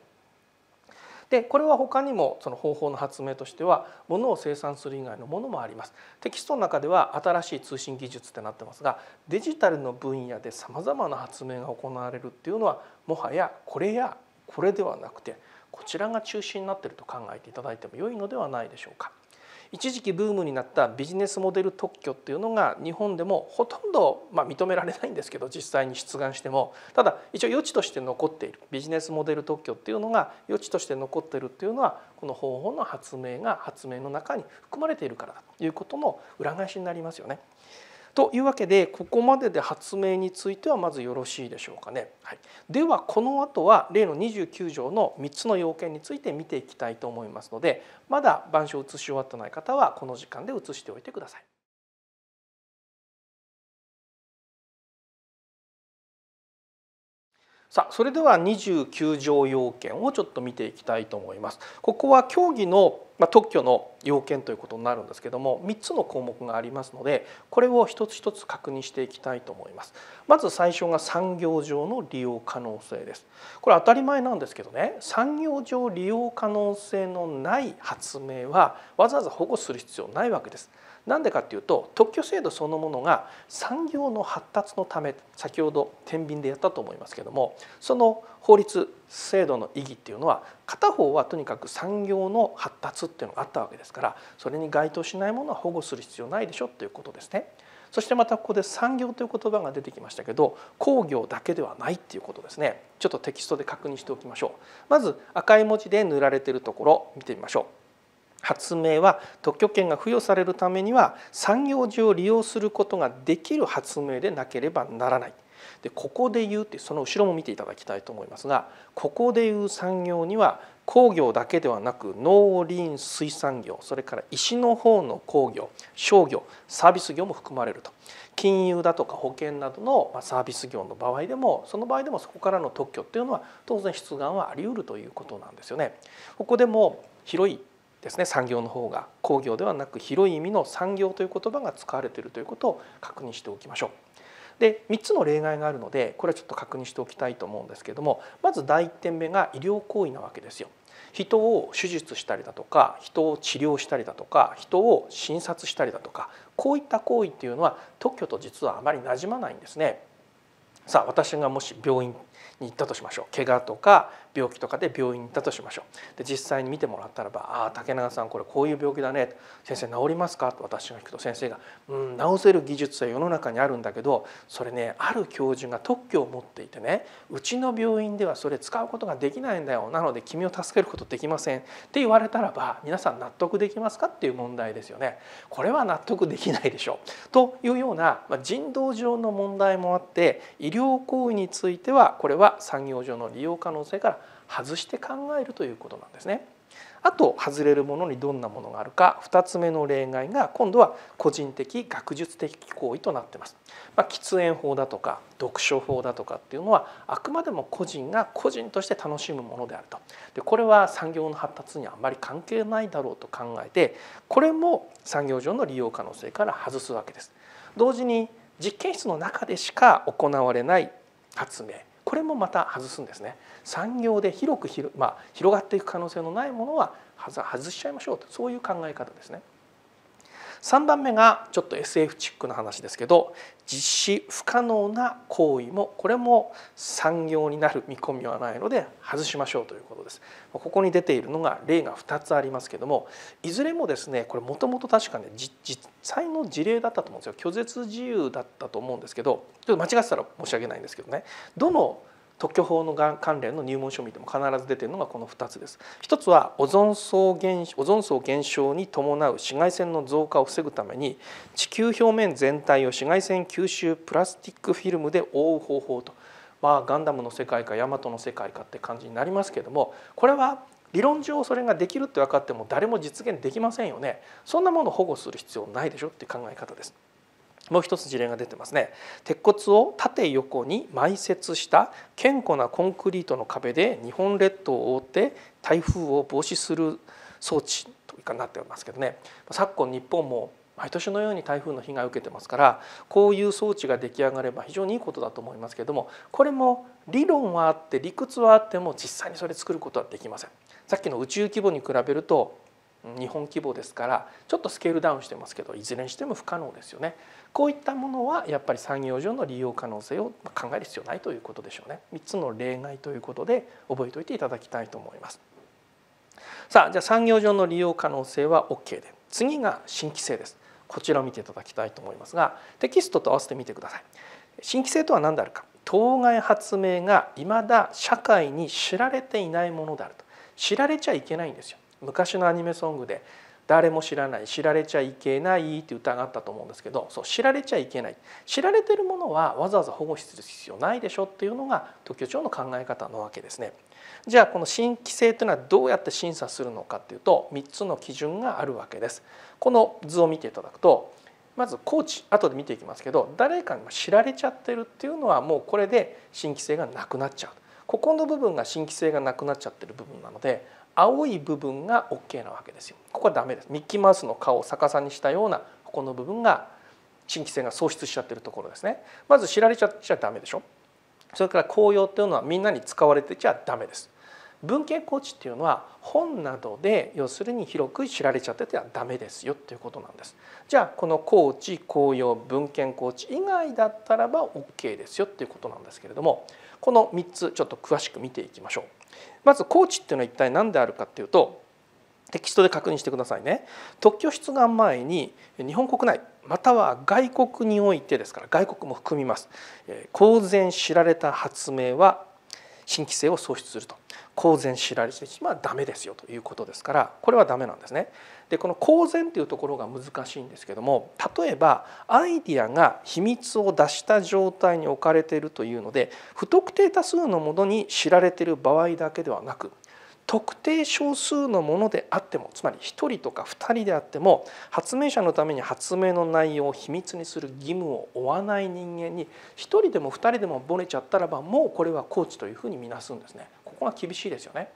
でこれは他にもその方法の発明としては物を生産する以外のものもありますテキストの中では新しい通信技術ってなってますがデジタルの分野でさまざまな発明が行われるっていうのはもはやこれやこれではなくてこちらが中心になっていると考えていただいても良いのではないでしょうか。一時期ブームになったビジネスモデル特許っていうのが日本でもほとんど、まあ、認められないんですけど実際に出願してもただ一応余地として残っているビジネスモデル特許っていうのが余地として残っているっていうのはこの方法の発明が発明の中に含まれているからだということの裏返しになりますよね。というわけでここまでで発明についてはまずよろしいでしょうかね。はい、ではこの後は例の29条の3つの要件について見ていきたいと思いますのでまだ板書を写し終わってない方はこの時間で写しておいてください。さあそれでは29条要件をちょっと見ていきたいと思います。ここは協議の、特許の要件ということになるんですけども3つの項目がありますのでこれを一つ一つ確認していきたいと思います。まず最初が産業上の利用可能性です。これ当たり前なんですけどね産業上利用可能性のない発明はわざわざ保護する必要ないわけです。なんでかっていうと特許制度そのものが産業の発達のため先ほど天秤でやったと思いますけどもその法律制度の意義っていうのは片方はとにかく産業の発達っていうのがあったわけですからそれに該当しないものは保護する必要ないでしょということですね。そしてまたここで産業という言葉が出てきましたけど工業だけではないっていうことですねちょっとテキストで確認しておきましょうまず赤い文字で塗られているところ見てみましょう発明は特許権が付与されるためには産業上利用することができる発明でなければならない。でここで言うってその後ろも見ていただきたいと思いますがここで言う産業には工業だけではなく農林水産業それから石の方の工業商業サービス業も含まれると金融だとか保険などのサービス業の場合でもその場合でもそこからの特許っていうのは当然出願はあり得るということなんですよね。ここでも広いですね産業の方が工業ではなく広い意味の産業という言葉が使われているということを確認しておきましょう。で3つの例外があるのでこれはちょっと確認しておきたいと思うんですけどもまず第1点目が医療行為なわけですよ。人を手術したりだとか人を治療したりだとか人を診察したりだとかこういった行為っていうのは特許と実はあまりなじまないんですね。さあ私がもし病院に行ったとしましょう怪我とか病気とかで病院に行ったとしましょうで実際に見てもらったらば「ああ竹永さんこれこういう病気だね」先生治りますか?」と私が聞くと先生が「うん治せる技術は世の中にあるんだけどそれねある教授が特許を持っていてねうちの病院ではそれ使うことができないんだよなので君を助けることできません」って言われたらば皆さん納得できますかっていう問題ですよね。これは納得できないでしょうというような人道上の問題もあって医療行為についてはこれは産業上の利用可能性から外して考えるということなんですね。あと外れるものにどんなものがあるか2つ目の例外が今度は個人的学術的行為となってます。まあ、喫煙法だとか読書法だとかっていうのはあくまでも個人が個人として楽しむものであるとでこれは産業の発達にあまり関係ないだろうと考えてこれも産業上の利用可能性から外すわけです。同時に実験室の中でしか行われない発明これもまた外すんですね産業で広く広,、まあ、広がっていく可能性のないものは外しちゃいましょうとそういう考え方ですね。3番目がちょっと SF チックな話ですけど実施不可能な行為もこれも産業になる見込みはないので外しましょうということです。ここに出ているのが例が2つありますけどもいずれもですねこれもともと確かね実際の事例だったと思うんですよ拒絶自由だったと思うんですけどちょっと間違ってたら申し訳ないんですけどねどの特許法の関連の入門書を見ても必ず出ているのがこの2つです。一つはオゾン層減オゾン層減少に伴う紫外線の増加を防ぐために地球表面全体を紫外線吸収プラスチックフィルムで覆う方法と、まあ、ガンダムの世界かヤマトの世界かって感じになりますけれどもこれは理論上それができるって分かっても誰も実現できませんよねそんなものを保護する必要ないでしょって考え方です。もう一つ事例が出てますね鉄骨を縦横に埋設した堅固なコンクリートの壁で日本列島を覆って台風を防止する装置というかなってますけどね昨今日本も毎年のように台風の被害を受けてますからこういう装置が出来上がれば非常にいいことだと思いますけれどもこれも理論はあって理屈はあっても実際にそれ作ることはできません。さっきの宇宙規模に比べると日本規模ですからちょっとスケールダウンしてますけどいずれにしても不可能ですよねこういったものはやっぱり産業上の利用可能性を考える必要ないということでしょうね3つの例外ということで覚えておいていただきたいと思いますさあじゃあ産業上の利用可能性は OK で次が新規性ですこちらを見ていただきたいと思いますがテキストと合わせてみてください新規性とは何であるか当該発明が未だ社会に知られていないものであると知られちゃいけないんですよ昔のアニメソングで誰も知らない知られちゃいけないって歌があったと思うんですけどそう知られちゃいけない知られてるものはわざわざ保護する必要ないでしょっていうのが特許庁の考え方のわけですね。じゃあこの新規性というのはどうやって審査するのかというと3つの基準があるわけです。この図を見ていただくとまずコーチ後で見ていきますけど誰かに知られちゃってるっていうのはもうこれで新規性がなくなっちゃう。ここの部分が新規性がなくなっちゃってる部分なので青い部分が OK なわけですよ。ここはダメです。ミッキーマウスの顔を逆さにしたようなここの部分が新規性が喪失しちゃってるところですね。まず知られちゃっちゃダメでしょ。それから紅葉っていうのはみんなに使われてちゃダメです。文献コーチっていうのは本などで要するに広く知られちゃっててはダメですよっていうことなんです。じゃあこのコーチ紅葉文献コーチ以外だったらば OK ですよっていうことなんですけれどもこの3つちょっと詳しく見ていきましょう。まず高知っていうのは一体何であるかっていうとテキストで確認してくださいね特許出願前に日本国内または外国においてですから外国も含みます公然知られた発明は新規性を創出すると公然知られしまあダメですよということですからこれはダメなんですね。でこの公然というところが難しいんですけども例えばアイディアが秘密を出した状態に置かれているというので不特定多数のものに知られている場合だけではなく特定少数のものであってもつまり1人とか2人であっても発明者のために発明の内容を秘密にする義務を負わない人間に1人でも2人でもボネちゃったらばもうこれはコーチというふうに見なすんですね。こが厳しいですよね。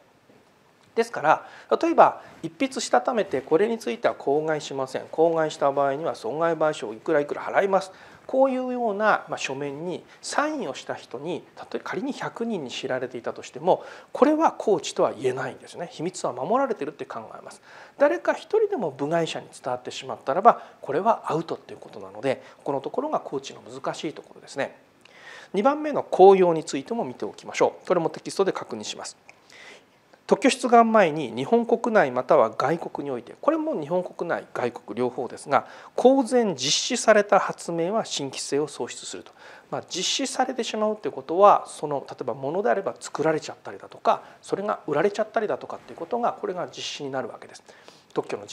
ですから例えば一筆したためてこれについては口外しません口外した場合には損害賠償をいくらいくら払いますこういうような書面にサインをした人に例え仮に100人に知られていたとしてもこれはコーチとは言えないんですね秘密は守られてるって考えます誰か一人でも部外者に伝わってしまったらばこれはアウトっていうことなのでこのところがコーチの難しいところですね。2番目の紅葉についても見ておきましょうこれもテキストで確認します特許出願前に日本国内または外国においてこれも日本国内外国両方ですが公然実施された発明は新規性を創出すると、まあ、実施されてしまうということはその例えばものであれば作られちゃったりだとかそれが売られちゃったりだとかっていうことがこれが実施になるわけです。特許の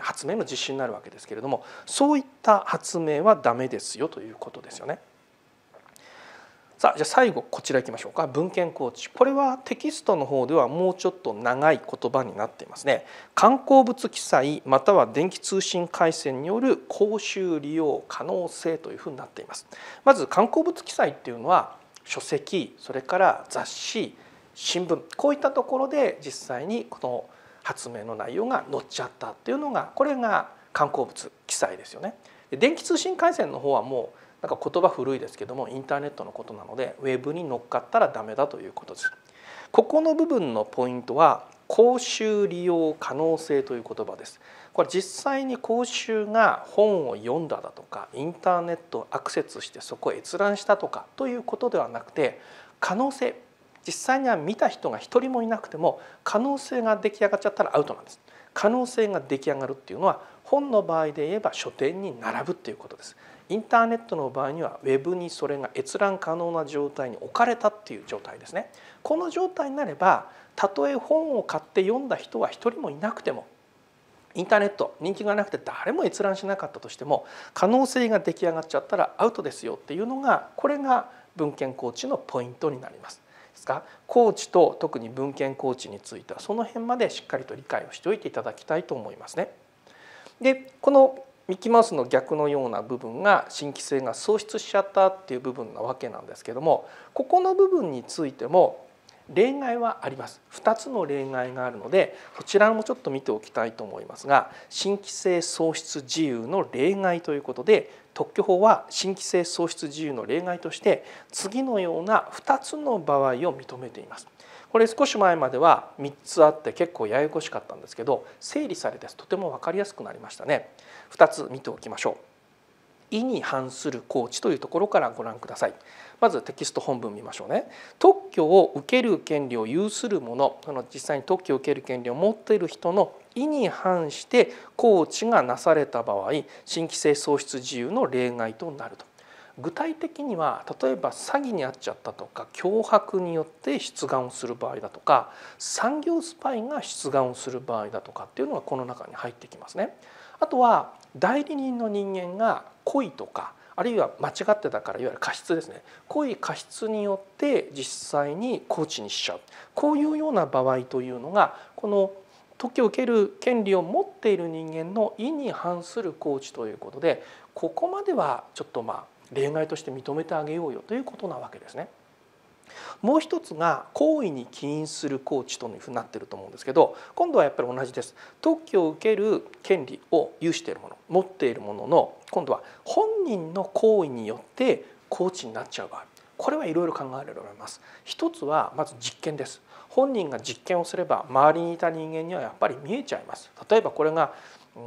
発明の実施になるわけですけれどもそういった発明はダメですよということですよね。さあじゃあ最後こちらいきましょうか文献構築これはテキストの方ではもうちょっと長い言葉になっていますね観光物記載または電気通信回線による公衆利用可能性というふうになっていますまず観光物記載っていうのは書籍それから雑誌新聞こういったところで実際にこの発明の内容が載っちゃったっていうのがこれが観光物記載ですよね電気通信回線の方はもうなんか言葉古いですけどもインターネットのことなのでウェブに乗っかったらダメだということです。ここの部分のポイントは公衆利用可能性という言葉です。これ実際に公衆が本を読んだだとかインターネットをアクセスしてそこを閲覧したとかということではなくて可能性実際には見た人が一人もいなくても可能性が出来上がっちゃったらアウトなんです。可能性が出来上がるっていうのは本の場合で言えば書店に並ぶっていうことです。インターネットの場合にはウェブにそれが閲覧可能な状態に置かれたっていう状態ですね。この状態になればたとえ本を買って読んだ人は一人もいなくてもインターネット人気がなくて誰も閲覧しなかったとしても可能性が出来上がっちゃったらアウトですよっていうのがこれが文献コーチのポイントになります。ですかコーチと特に文献コーチについてはその辺までしっかりと理解をしておいていただきたいと思いますね。でこのミッキーマウスの逆のような部分が新規性が喪失しちゃったっていう部分なわけなんですけどもここの部分についても例外はあります2つの例外があるのでこちらもちょっと見ておきたいと思いますが新規性喪失自由の例外ということで特許法は新規性喪失自由の例外として次のような2つの場合を認めています。これ少し前までは3つあって結構ややこしかったんですけど整理されてとても分かりやすくなりましたね。2つ見ておきましょう。意に反する行使というところからご覧ください。まずテキスト本文見ましょうね。特許を受ける権利を有する者、その実際に特許を受ける権利を持っている人の意に反して行使がなされた場合、新規性喪失自由の例外となると。具体的には例えば詐欺にあっちゃったとか脅迫によって出願をする場合だとか産業スパイが出願をする場合だとかっていうのがこの中に入ってきますね。あとは代理人の人間が故意とかあるいは間違ってたからいわゆる過失ですね故意過失によって実際にコーチにしちゃうこういうような場合というのがこの時を受ける権利を持っている人間の意に反するコーチということでここまではちょっとまあ例外として認めてあげようよということなわけですね。もう一つが行為に起因するコーチというふうになってると思うんですけど今度はやっぱり同じです特許を受ける権利を有しているもの持っているものの今度は本人の行為によってコーチになっちゃう場合これはいろいろ考えられます一つはまず実験です本人が実験をすれば周りにいた人間にはやっぱり見えちゃいます例えばこれが、うん、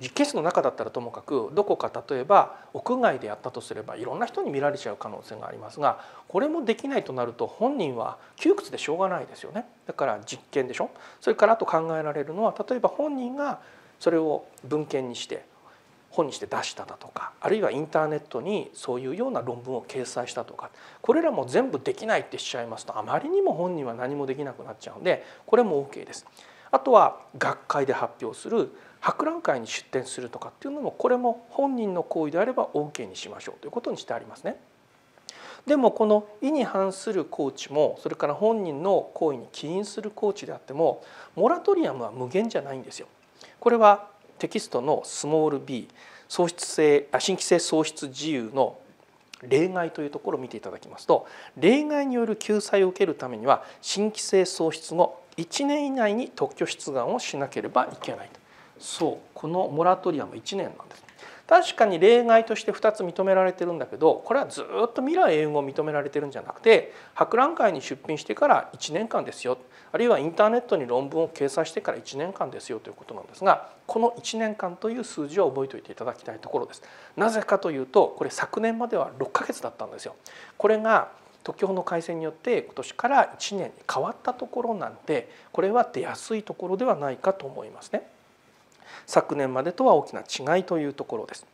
実験室の中だったらともかくどこか例えば屋外でやったとすればいろんな人に見られちゃう可能性がありますがこれもできないとなると本人は窮屈でしょうがないですよねだから実験でしょそれからあと考えられるのは例えば本人がそれを文献にして本にして出しただとかあるいはインターネットにそういうような論文を掲載したとかこれらも全部できないってしちゃいますとあまりにも本人は何もできなくなっちゃうんでこれも OK です。あとは学会で発表する博覧会に出展するとかっていうのもこれも本人の行為であれば OK にしましょうということにしてありますね。でもこの意に反するコーチもそれから本人の行為に起因するコーチであってもモラトリアムは無限じゃないんですよ。これはテキストのスモール b 喪失性新規性喪失自由の例外というところを見ていただきますと例外による救済を受けるためには新規性喪失後1年以内に特許出願をしなければいけないと。そうこのモラトリアム1年なんです確かに例外として2つ認められてるんだけどこれはずっと未来永劫認められてるんじゃなくて博覧会に出品してから1年間ですよあるいはインターネットに論文を掲載してから1年間ですよということなんですがこの1年間という数字は覚えておいていただきたいところです。なぜかというとこれ昨年までは6ヶ月だったんですよ。これが特許法の改正によって今年から1年に変わったところなんでこれは出やすいところではないかと思いますね。昨年までとは大きな違いというところです。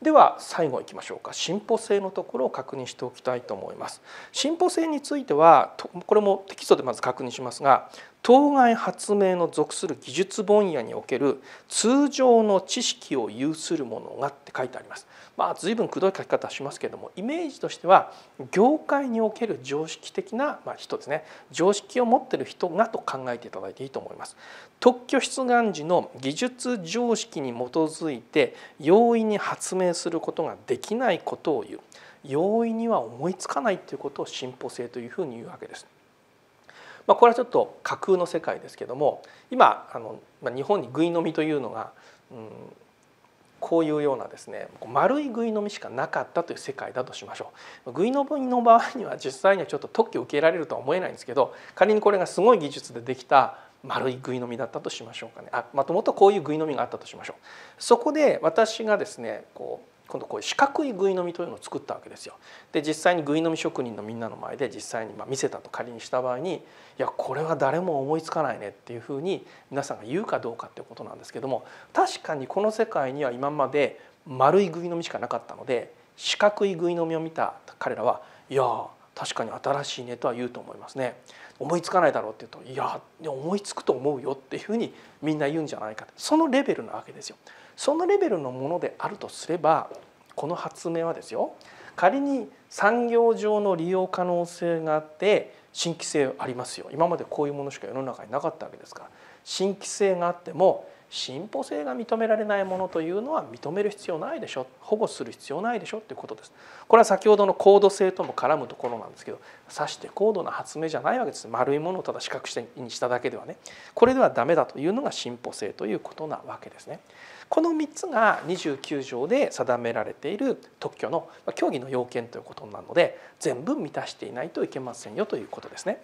では最後いきましょうか進歩性のところを確認しておきたいと思います進歩性についてはこれもテキストでまず確認しますが当該発明の属する技術分野における通常の知識を有するものがって書いてありますまあ、随分くどい書き方しますけれどもイメージとしては業界における常識的な人ですね常識を持ってる人がと考えていただいていいと思います。特許出願時の技術常識に基づいて容易に発明することができないことを言う容易には思いつかないということを進歩性というふうに言うわけです。まあ、これはちょっと架空の世界ですけども今あの日本にぐい飲みというのが、うん、こういうようなですね丸いぐいのみしかなかったという世界だとしましょう。ぐい飲みの場合には実際にはちょっと特許を受けられるとは思えないんですけど仮にこれがすごい技術でできた丸いぐいのみだったとしましょうかねあもともとこういうぐいのみがあったとしましょう。そこで私がですねこう今度こういう四角いぐいのみというのを作ったわけですよ。で実際にぐい飲み職人のみんなの前で実際にま見せたと仮にした場合にいやこれは誰も思いつかないねっていうふうに皆さんが言うかどうかっていうことなんですけども確かにこの世界には今まで丸いぐい飲みしかなかったので四角いぐいのみを見た彼らはいや確かに新しいねとは言うと思いますね思いつかないだろうって言うといや思いつくと思うよっていうふうにみんな言うんじゃないかそのレベルなわけですよそのレベルのものであるとすればこの発明はですよ仮に産業上の利用可能性があって新規性ありますよ今までこういうものしか世の中になかったわけですから新規性があっても進歩性が認められないものというのは認める必要ないでしょ保護する必要ないでしょということですこれは先ほどの高度性とも絡むところなんですけどさして高度な発明じゃないわけです丸いものをただ視覚視点にしただけではねこれではダメだというのが進歩性ということなわけですねこの3つが29条で定められている特許の協議の要件ということなので全部満たしていないといけませんよということですね。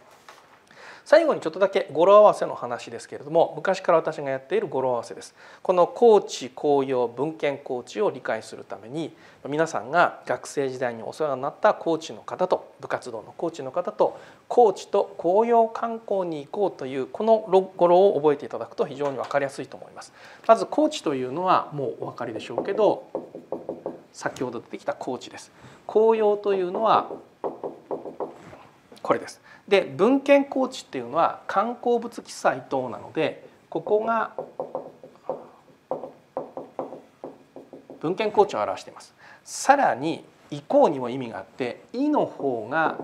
最後にちょっとだけ語呂合わせの話ですけれども昔から私がやっている語呂合わせですこの高知紅葉文献高知を理解するために皆さんが学生時代にお世話になった高知の方と部活動の高知の方と高知と紅葉観光に行こうというこの語呂を覚えていただくと非常に分かりやすいと思いますまず高知というのはもうお分かりでしょうけど先ほど出てきた高知です紅葉というのはこれです。で文献高地っていうのは観光物記載等なのでここが文献高地を表しています。さらに以降にも意味があって「い」の方が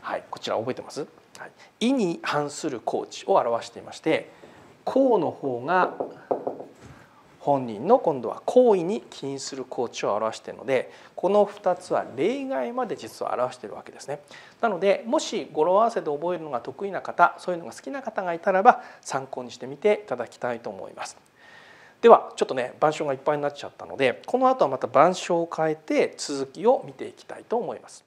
はいこちら覚えてます、はい、意に反する高地を表していまして「こう」の方が「本人の今度は行為に起因する高知を表しているのでこの2つは例外まで実は表しているわけですね。なのでもし語呂合わせで覚えるのが得意な方そういうのが好きな方がいたらば参考にしてみていただきたいと思います。ではちょっとね板書がいっぱいになっちゃったのでこの後はまた板書を変えて続きを見ていきたいと思います。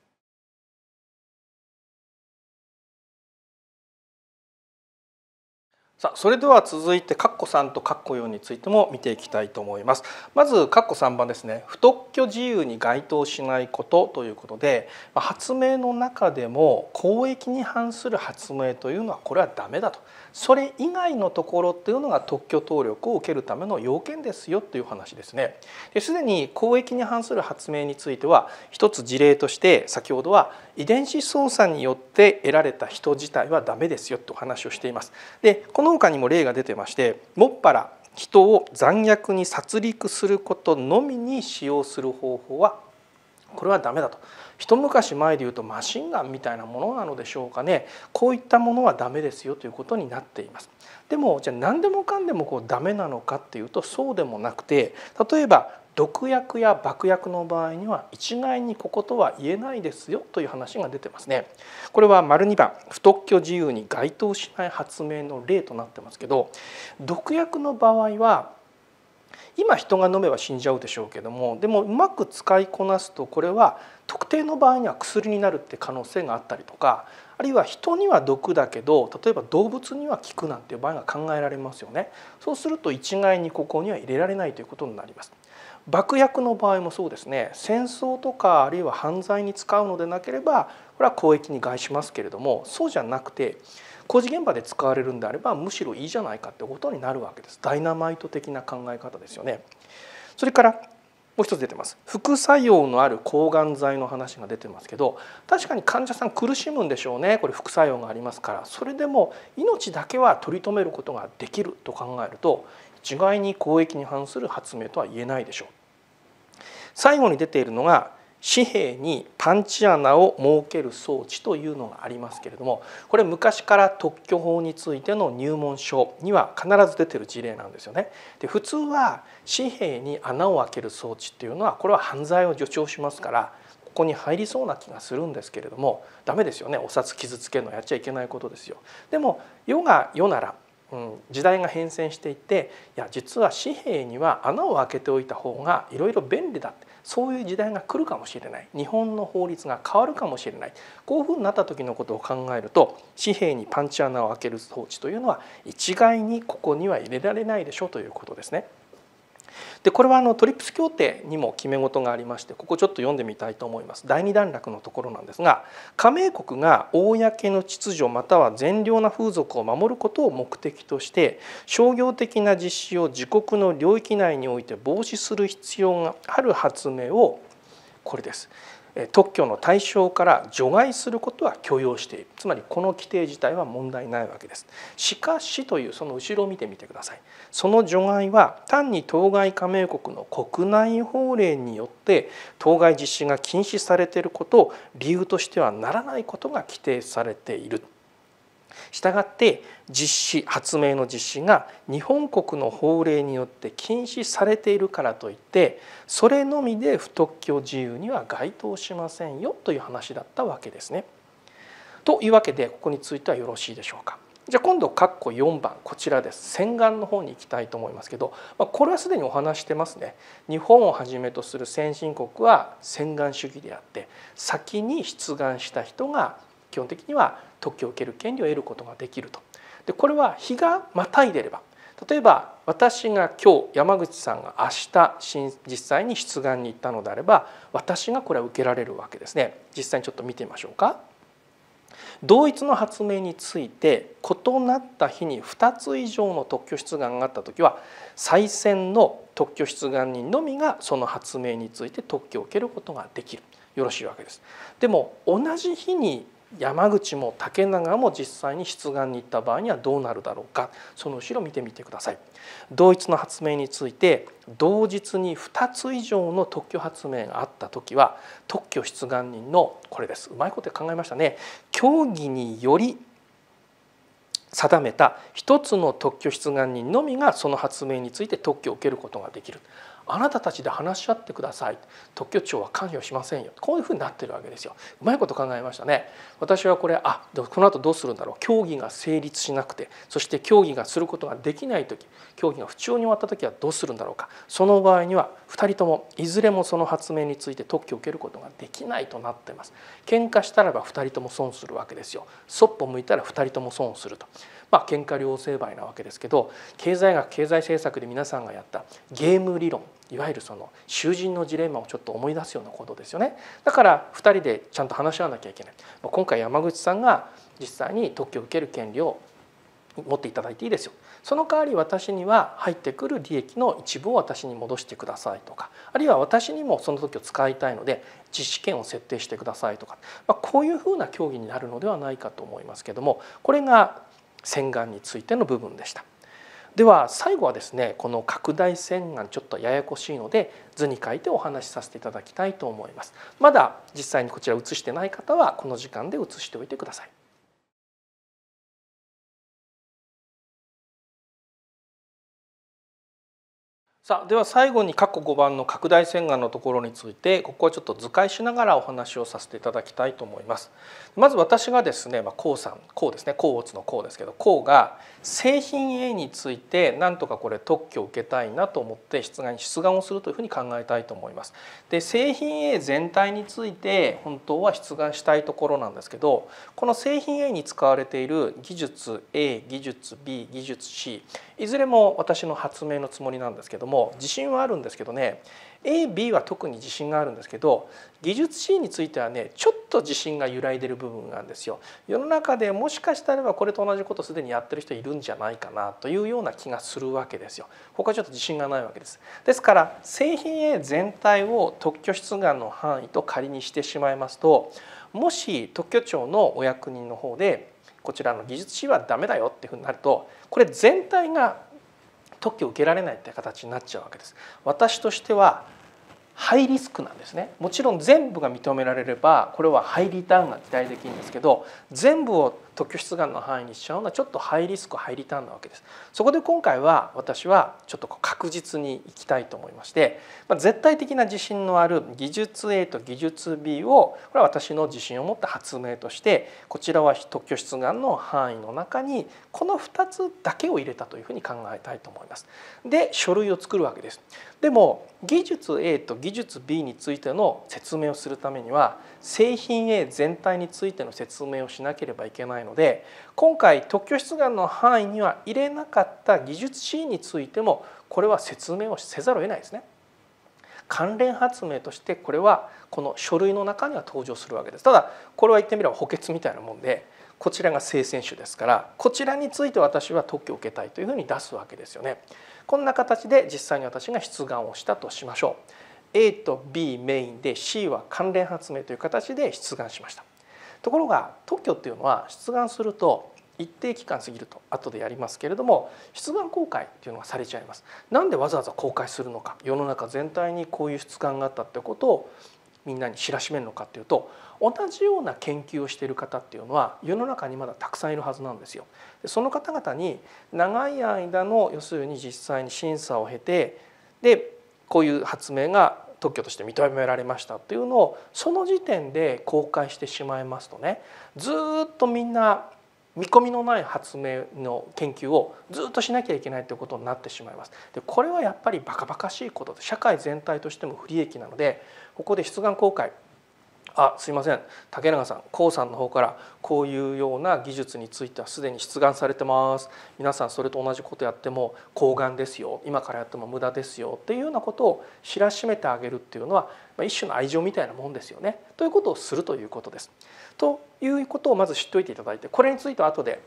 さあそれでは続いて括弧三と括弧四についても見ていきたいと思いますまず括弧三番ですね不特許自由に該当しないことということで発明の中でも公益に反する発明というのはこれはダメだとそれ以外のところっていうのが特許登録を受けるための要件ですよという話ですね。ですでに公益に反する発明については一つ事例として先ほどは遺伝子操作によって得られた人自体はダメですよとお話をしています。でこの他にも例が出てましてもっぱら人を残虐に殺戮することのみに使用する方法はこれはダメだと一昔前で言うとマシンガンみたいなものなのでしょうかねこういったものはダメですよということになっています。でもじゃあ何でもかんでもこうダメなのかっていうとそうでもなくて例えば毒薬や爆薬の場合には一概にこことは言えないですよという話が出てますね。これは丸2番不特許自由に該当しない発明の例となってますけど毒薬の場合は今人が飲めば死んじゃうでしょうけどもでもうまく使いこなすとこれは特定の場合には薬になるって可能性があったりとかあるいは人には毒だけど例えば動物には効くなんていう場合が考えられますよね。そうすると一概にここには入れられないということになります。爆薬の場合もそうですね戦争とかあるいは犯罪に使うのでなければこれは公益に害しますけれどもそうじゃなくて工事現場で使われるんであればむしろいいじゃないかってことになるわけですダイナマイト的な考え方ですよね。それからもう一つ出てます副作用のある抗がん剤の話が出てますけど確かに患者さん苦しむんでしょうねこれ副作用がありますからそれでも命だけは取り留めることができると考えると一概に公益に反する発明とは言えないでしょう。最後に出ているのが紙幣にパンチ穴を設ける装置というのがありますけれどもこれ昔から特許法についての入門書には必ず出てる事例なんですよね。で普通は紙幣に穴を開ける装置っていうのはこれは犯罪を助長しますからここに入りそうな気がするんですけれどもダメですよねお札傷つけるのやっちゃいけないことですよ。でも世が世ならうん、時代が変遷していていや実は紙幣には穴を開けておいた方がいろいろ便利だってそういう時代が来るかもしれない日本の法律が変わるかもしれないこういうふうになった時のことを考えると紙幣にパンチ穴を開ける装置というのは一概にここには入れられないでしょということですね。でこれはあのトリプス協定にも決め事がありましてここちょっと読んでみたいと思います第2段落のところなんですが加盟国が公の秩序または善良な風俗を守ることを目的として商業的な実施を自国の領域内において防止する必要がある発明をこれです特許の対象から除外することは許容しているつまりこの規定自体は問題ないわけですしかしというその後ろを見てみてくださいその除外は単に当該加盟国の国内法令によって当該実施が禁止されていることを理由としてはならないことが規定されているしたがって実施発明の実施が日本国の法令によって禁止されているからといってそれのみで不特許自由には該当しませんよという話だったわけですね。というわけでここについてはよろしいでしょうか。じゃあ今度括弧4番こちらです洗顔の方に行きたいと思いますけど、まあ、これはすでにお話してますね日本をはじめとする先進国は洗顔主義であって先に出願した人が基本的には特許を受ける権利を得ることができると。でこれは日がまたいでれば例えば私が今日山口さんが明日実際に出願に行ったのであれば私がこれは受けられるわけですね。実際にちょっと見てみましょうか。同一の発明について異なった日に2つ以上の特許出願があった時は再選の特許出願人のみがその発明について特許を受けることができるよろしいわけです。でも同じ日に山口も竹長も実際に出願に行った場合にはどうなるだろうかその後ろ見てみてください同一の発明について同日に2つ以上の特許発明があった時は特許出願人のこれですうまいこと考えましたね競技により定めた1つの特許出願人のみがその発明について特許を受けることができるあなたたちで話し合ってください特許庁は関与しませんよこういうふうになってるわけですようまいこと考えましたね私はこれあこの後どうするんだろう協議が成立しなくてそして協議がすることができない時協議が不調に終わった時はどうするんだろうかその場合には2人ともいずれもその発明について特許を受けることができないとなってます喧嘩したらば2人とも損するわけですよそっぽ向いたら2人とも損をするとまあ喧嘩両成敗なわけですけど経済学経済政策で皆さんがやったゲーム理論いわゆるその囚人のジレンマをちょっと思い出すようなことですよねだから2人でちゃんと話し合わなきゃいけない今回山口さんが実際に特許を受ける権利を持っていただいていいですよその代わり私には入ってくる利益の一部を私に戻してくださいとかあるいは私にもその時を使いたいので実施権を設定してくださいとか、まあ、こういうふうな協議になるのではないかと思いますけどもこれが洗顔についての部分でした。では最後はですねこの拡大洗顔ちょっとややこしいので図に書いてお話しさせていただきたいと思いますまだ実際にこちら写してない方はこの時間で写しておいてくださいさあでは最後に括弧5番の拡大洗顔のところについてここはちょっと図解しながらお話をさせていただきたいと思います。まず私がですね、まあ、こうさんこうですねオツのこうですけどこうが製品 A についてなんとかこれ特許を受けたいなと思って出願出願をするというふうに考えたいと思います。で製品 A 全体について本当は出願したいところなんですけどこの製品 A に使われている技術 A 技術 B 技術 C いずれも私の発明のつもりなんですけども自信はあるんですけどね AB は特に自信があるんですけど技術 C についてはねちょっと自信が揺らいでる部分があるんですよ。世の中でもしかしたらこれと同じことすでにやってる人いるんじゃないかなというような気がするわけですよ。他ちょっと自信がないわけです。ですから製品 A 全体を特許出願の範囲と仮にしてしまいますともし特許庁のお役人の方でこちらの技術士はダメだよっていうふうになるとこれ全体が特許を受けられないって形になっちゃうわけです。私としてはハイリスクなんですねもちろん全部が認められればこれはハイリターンが期待できるんですけど全部を特許出願の範囲にしちゃうのはちょっとハイリスクハイリターンなわけです。そこで今回は私はちょっと確実にいきたいと思いまして、まあ、絶対的な自信のある技術 A と技術 B をこれは私の自信を持った発明としてこちらは特許出願の範囲の中にこの2つだけを入れたというふうに考えたいと思います。で書類を作るわけです。でも技術 A と技術 B についての説明をするためには製品 A 全体についての説明をしなければいけないので今回特許出願の範囲には入れなかった技術 C についてもこれは説明をせざるを得ないですね。関連発明としてこれはこの書類の中には登場するわけですただこれは言ってみれば補欠みたいなもんでこちらが生鮮種ですからこちらについて私は特許を受けたいというふうに出すわけですよね。こんな形で実際に私が出願をしたとしましょう。A と B メインで C は関連発明という形で出願しましたところが特許っていうのは出願すると一定期間過ぎると後でやりますけれども出願公開というのがされちゃいますなんでわざわざ公開するのか世の中全体にこういう出願があったってことをみんなに知らしめるのかっていうと同じような研究をしている方っていうのは世の中にまだたくさんいるはずなんですよ。その方々に長い間の要するに実際に審査を経てでこういう発明が特許として認められましたというのをその時点で公開してしまいますとねずっとみんな見込みのない発明の研究をずっとしなきゃいけないということになってしまいます。でこれはやっぱりバカバカしいことで社会全体としても不利益なのでここで出願公開あすいません竹永さん高さんの方からこういうような技術についてはすでに出願されてます皆さんそれと同じことやっても抗がんですよ今からやっても無駄ですよっていうようなことを知らしめてあげるっていうのは、ま一種の愛情みたいなもんですよねということをするということです。ということをまず知っておいていただいてこれについては後で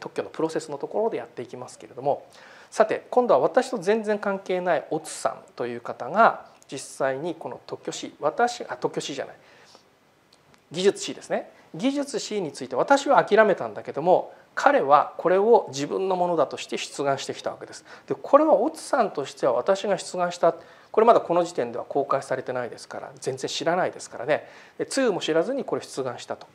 特許のプロセスのところでやっていきますけれどもさて今度は私と全然関係ないおつさんという方が実際にこの特許士私あ特許士じゃない技術 C ですね技術 C について私は諦めたんだけども彼はこれを自分のものだとして出願してきたわけです。でこれはオツさんとしては私が出願したこれまだこの時点では公開されてないですから全然知らないですからね2も知らずにこれ出願したと。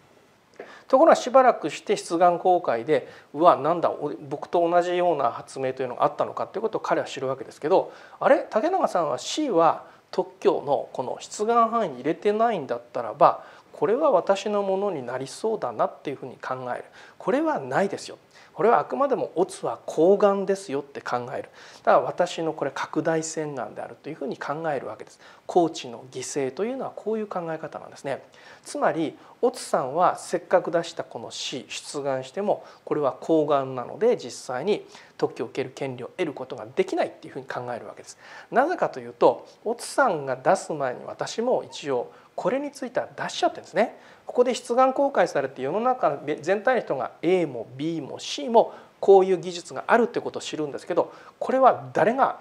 ところがしばらくして出願公開でうわなんだ僕と同じような発明というのがあったのかということを彼は知るわけですけどあれ竹永さんは C は特許のこの出願範囲に入れてないんだったらばこれは私のものになりそうだなっていうふうに考えるこれはないですよこれはあくまでもオツは睾丸ですよって考えるだから私のこれ拡大洗顔であるというふうに考えるわけですコーチの犠牲というのはこういう考え方なんですねつまりオツさんはせっかく出したこの死出願してもこれは睾丸なので実際に特許を受ける権利を得ることができないっていうふうに考えるわけですなぜかというとオツさんが出す前に私も一応これについては出しちゃってるんですねここで出願公開されて世の中全体の人が A も B も C もこういう技術があるってことを知るんですけどこれは誰が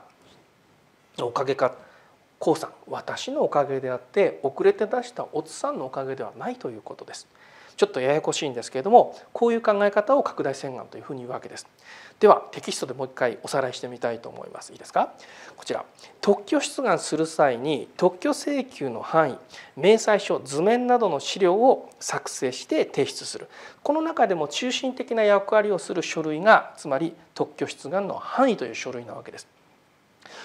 おかげかこうさん私のおかげであって遅れて出したおつさんのおかげではないということです。ちょっとややこしいんですけれどもこういう考え方を拡大洗顔というふうに言うわけです。ではテキストでもう一回おさらいしてみたいと思います。いいですかこちら特許出願する際に特許請求の範囲明細書図面などの資料を作成して提出するこの中でも中心的な役割をする書類がつまり特許出願の範囲という書類なわけです。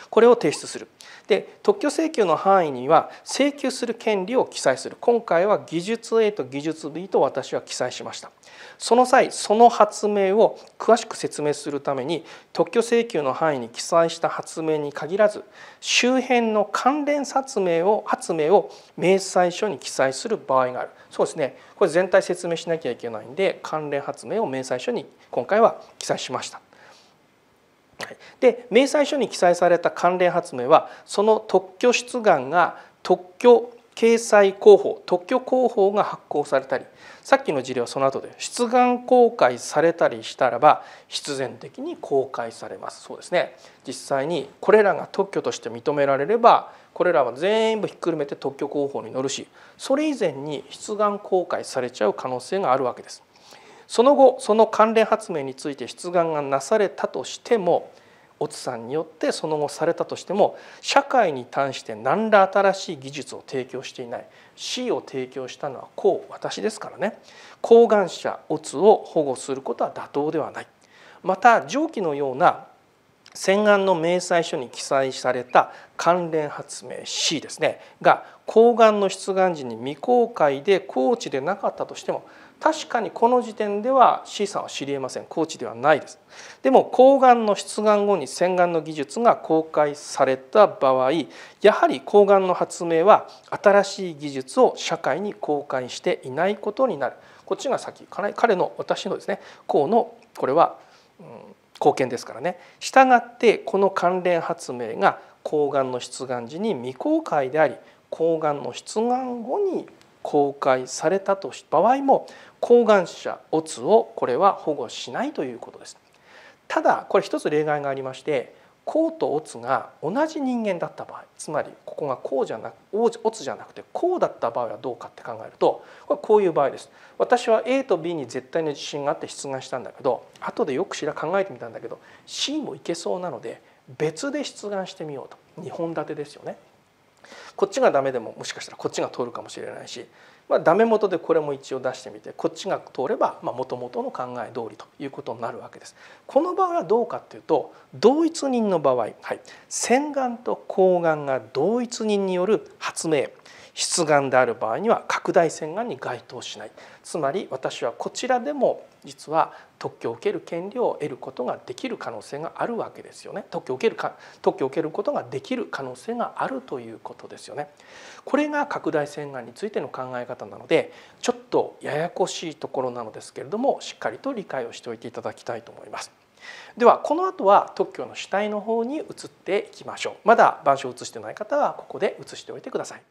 これを提出するで特許請求の範囲には請求する権利を記載する今回は技術 A と技術 B と私は記載しましたその際その発明を詳しく説明するために特許請求の範囲に記載した発明に限らず周辺の関連発明を発明を明細書に記載する場合があるそうですねこれ全体説明しなきゃいけないんで関連発明を明細書に今回は記載しましたで明細書に記載された関連発明はその特許出願が特許掲載広報特許広報が発行されたりさっきの事例はその後で出願公開されたりしたらば必然的に公開されますそうですね実際にこれらが特許として認められればこれらは全部ひっくるめて特許広報に載るしそれ以前に出願公開されちゃう可能性があるわけですその後その関連発明について出願がなされたとしてもオツさんによってその後されたとしても社会に対して何ら新しい技術を提供していない C を提供したのはこう私ですからね抗がん者オを保護することは妥当ではないまた上記のような洗顔の明細書に記載された関連発明 C ですねが抗がんの出願時に未公開で高知でなかったとしても確かにこの時点では C さんは知り得ません高知ではないですでも抗がんの出願後に洗顔の技術が公開された場合やはり抗がんの発明は新しい技術を社会に公開していないことになるこっちが先彼の私のですね項のこれは、うん、貢献ですからね従ってこの関連発明が抗がんの出願時に未公開であり抗がんの出願後に公開されたとし場合も抗がん者オツをこれは保護しないということですただこれ一つ例外がありまして甲とオツが同じ人間だった場合つまりここが甲じゃなくオツじゃなくて甲だった場合はどうかって考えるとこれこういう場合です私は A と B に絶対の自信があって出願したんだけど後でよくら考えてみたんだけど C もいけそうなので別で出願してみようと2本立てですよねこっちがダメでももしかしたらこっちが通るかもしれないしまあ、ダメ元でこれも一応出してみてこっちが通ればもともとの考え通りということになるわけです。この場合はどうかというと同一人の場合、はい、洗顔と抗がんが同一人による発明出願である場合には拡大洗顔に該当しないつまり私はこちらでも実は特許を受ける権利を得ることができる可能性があるわけですよね特許を受けるか特許を受けることができる可能性があるということですよねこれが拡大洗顔についての考え方なのでちょっとややこしいところなのですけれどもしっかりと理解をしておいていただきたいと思いますではこの後は特許の主体の方に移っていきましょうまだ板書を移してない方はここで移しておいてください